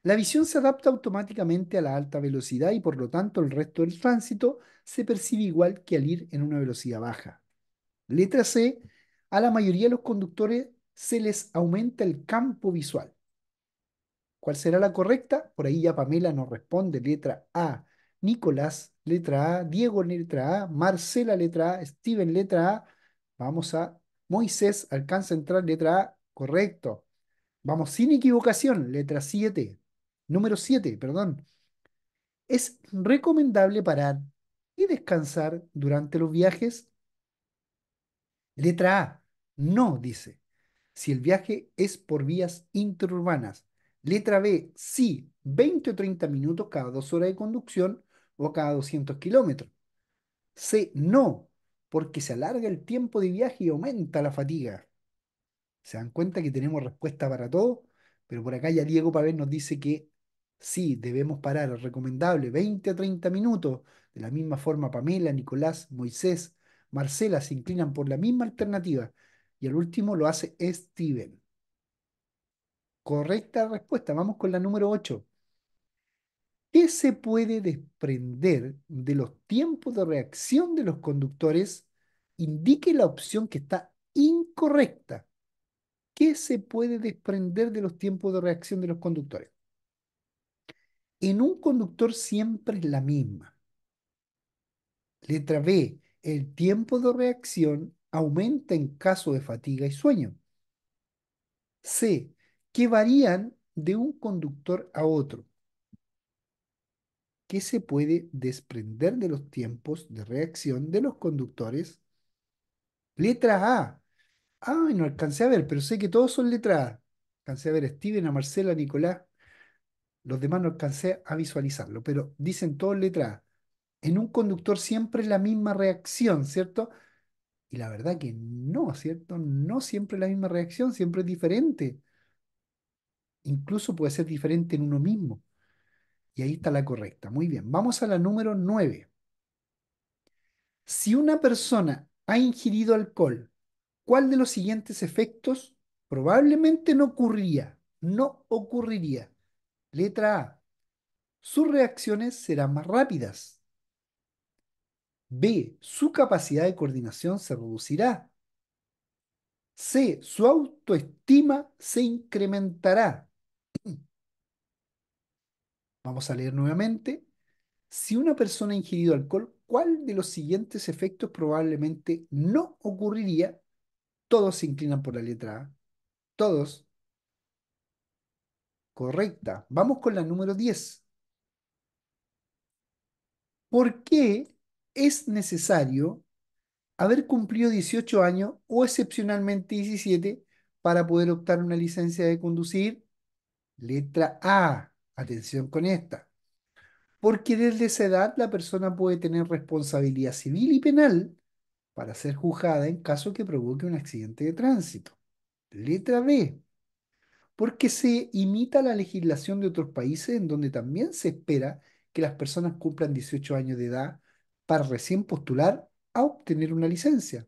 La visión se adapta automáticamente a la alta velocidad y por lo tanto el resto del tránsito se percibe igual que al ir en una velocidad baja. Letra C. A la mayoría de los conductores se les aumenta el campo visual. ¿Cuál será la correcta? Por ahí ya Pamela nos responde. Letra A. Nicolás, letra A. Diego, letra A. Marcela, letra A. Steven, letra A. Vamos a Moisés, alcanza a entrar, letra A. Correcto. Vamos sin equivocación, letra 7, número 7, perdón. Es recomendable parar y descansar durante los viajes. Letra A, no, dice, si el viaje es por vías interurbanas. Letra B, sí, 20 o 30 minutos cada dos horas de conducción o cada 200 kilómetros. C, no, porque se alarga el tiempo de viaje y aumenta la fatiga. ¿Se dan cuenta que tenemos respuesta para todo? Pero por acá ya Diego Pavel nos dice que sí, debemos parar, recomendable, 20 a 30 minutos. De la misma forma, Pamela, Nicolás, Moisés, Marcela se inclinan por la misma alternativa. Y el último lo hace Steven. Correcta respuesta. Vamos con la número 8. ¿Qué se puede desprender de los tiempos de reacción de los conductores? Indique la opción que está incorrecta. ¿qué se puede desprender de los tiempos de reacción de los conductores? En un conductor siempre es la misma. Letra B, el tiempo de reacción aumenta en caso de fatiga y sueño. C, que varían de un conductor a otro. ¿Qué se puede desprender de los tiempos de reacción de los conductores? Letra A, Ay, no alcancé a ver, pero sé que todos son letras. Alcancé a ver a Steven, a Marcela, a Nicolás. Los demás no alcancé a visualizarlo, pero dicen todos letra En un conductor siempre la misma reacción, ¿cierto? Y la verdad que no, ¿cierto? No siempre la misma reacción, siempre es diferente. Incluso puede ser diferente en uno mismo. Y ahí está la correcta. Muy bien, vamos a la número 9. Si una persona ha ingerido alcohol ¿cuál de los siguientes efectos probablemente no ocurriría? No ocurriría. Letra A. Sus reacciones serán más rápidas. B. Su capacidad de coordinación se reducirá. C. Su autoestima se incrementará. Vamos a leer nuevamente. Si una persona ha ingerido alcohol, ¿cuál de los siguientes efectos probablemente no ocurriría? Todos se inclinan por la letra A. Todos. Correcta. Vamos con la número 10. ¿Por qué es necesario haber cumplido 18 años o excepcionalmente 17 para poder optar una licencia de conducir? Letra A. Atención con esta. Porque desde esa edad la persona puede tener responsabilidad civil y penal para ser juzgada en caso que provoque un accidente de tránsito. Letra B, porque se imita la legislación de otros países en donde también se espera que las personas cumplan 18 años de edad para recién postular a obtener una licencia.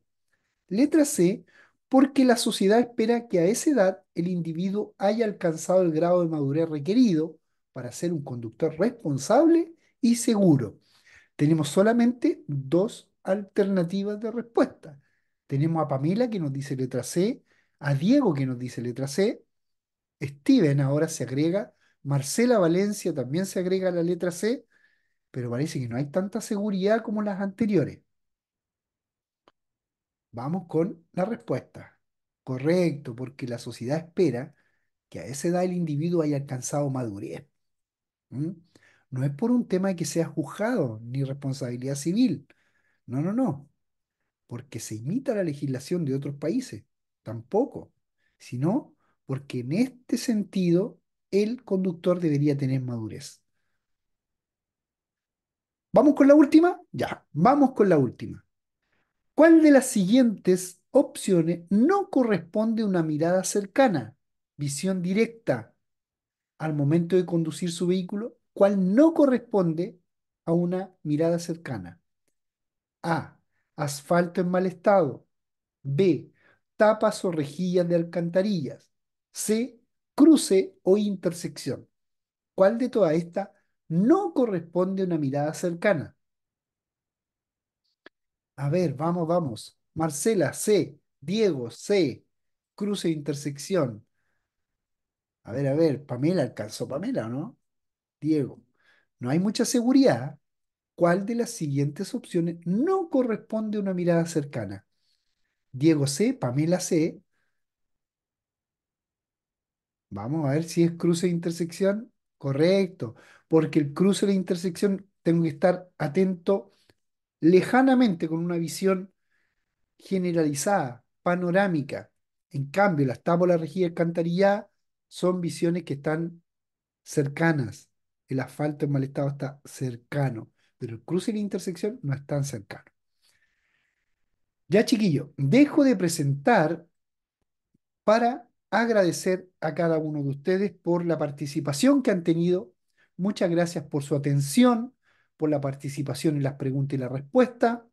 Letra C, porque la sociedad espera que a esa edad el individuo haya alcanzado el grado de madurez requerido para ser un conductor responsable y seguro. Tenemos solamente dos alternativas de respuesta. Tenemos a Pamela que nos dice letra C, a Diego que nos dice letra C, Steven ahora se agrega, Marcela Valencia también se agrega la letra C, pero parece que no hay tanta seguridad como las anteriores. Vamos con la respuesta. Correcto, porque la sociedad espera que a esa edad el individuo haya alcanzado madurez. ¿Mm? No es por un tema de que sea juzgado ni responsabilidad civil, no, no, no. Porque se imita la legislación de otros países. Tampoco. Sino porque en este sentido el conductor debería tener madurez. ¿Vamos con la última? Ya, vamos con la última. ¿Cuál de las siguientes opciones no corresponde a una mirada cercana, visión directa al momento de conducir su vehículo? ¿Cuál no corresponde a una mirada cercana? A. Asfalto en mal estado. B. Tapas o rejillas de alcantarillas. C. Cruce o intersección. ¿Cuál de todas esta no corresponde a una mirada cercana? A ver, vamos, vamos. Marcela, C. Diego, C. Cruce e intersección. A ver, a ver, Pamela alcanzó Pamela, ¿no? Diego. No hay mucha seguridad. ¿Cuál de las siguientes opciones no corresponde a una mirada cercana? Diego C, Pamela C. Vamos a ver si es cruce de intersección. Correcto, porque el cruce de intersección tengo que estar atento lejanamente con una visión generalizada, panorámica. En cambio, las tábulas regidas cantaría son visiones que están cercanas. El asfalto en mal estado está cercano pero el cruce y la intersección no están cercanos. Ya chiquillo, dejo de presentar para agradecer a cada uno de ustedes por la participación que han tenido. Muchas gracias por su atención, por la participación en las preguntas y la respuesta.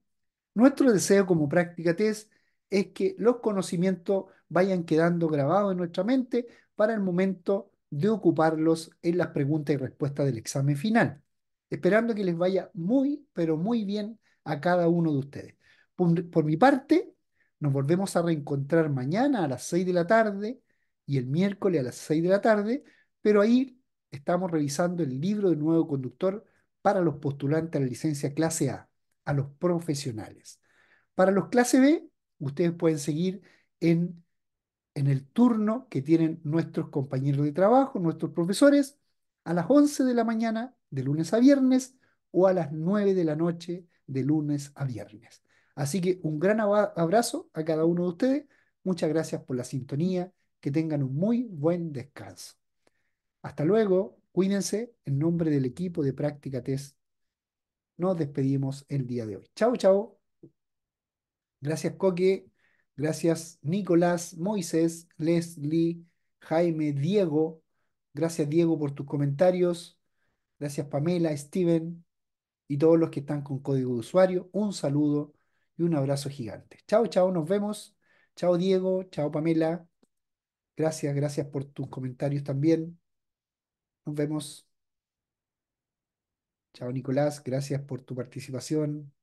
Nuestro deseo como práctica test es que los conocimientos vayan quedando grabados en nuestra mente para el momento de ocuparlos en las preguntas y respuestas del examen final esperando que les vaya muy, pero muy bien a cada uno de ustedes. Por, mi parte, nos volvemos a reencontrar mañana a las 6 de la tarde y el miércoles a las 6 de la tarde, pero ahí estamos revisando el libro de nuevo conductor para los postulantes a la licencia clase A, a los profesionales. Para los clase B, ustedes pueden seguir en, en el turno que tienen nuestros compañeros de trabajo, nuestros profesores, a las 11 de la mañana de lunes a viernes o a las 9 de la noche de lunes a viernes. Así que un gran abrazo a cada uno de ustedes. Muchas gracias por la sintonía. Que tengan un muy buen descanso. Hasta luego. Cuídense en nombre del equipo de práctica test. Nos despedimos el día de hoy. Chao, chao. Gracias, Coque. Gracias, Nicolás, Moisés, Leslie, Jaime, Diego. Gracias, Diego, por tus comentarios. Gracias Pamela, Steven y todos los que están con código de usuario. Un saludo y un abrazo gigante. Chao, chao, nos vemos. Chao Diego, chao Pamela. Gracias, gracias por tus comentarios también. Nos vemos. Chao Nicolás, gracias por tu participación.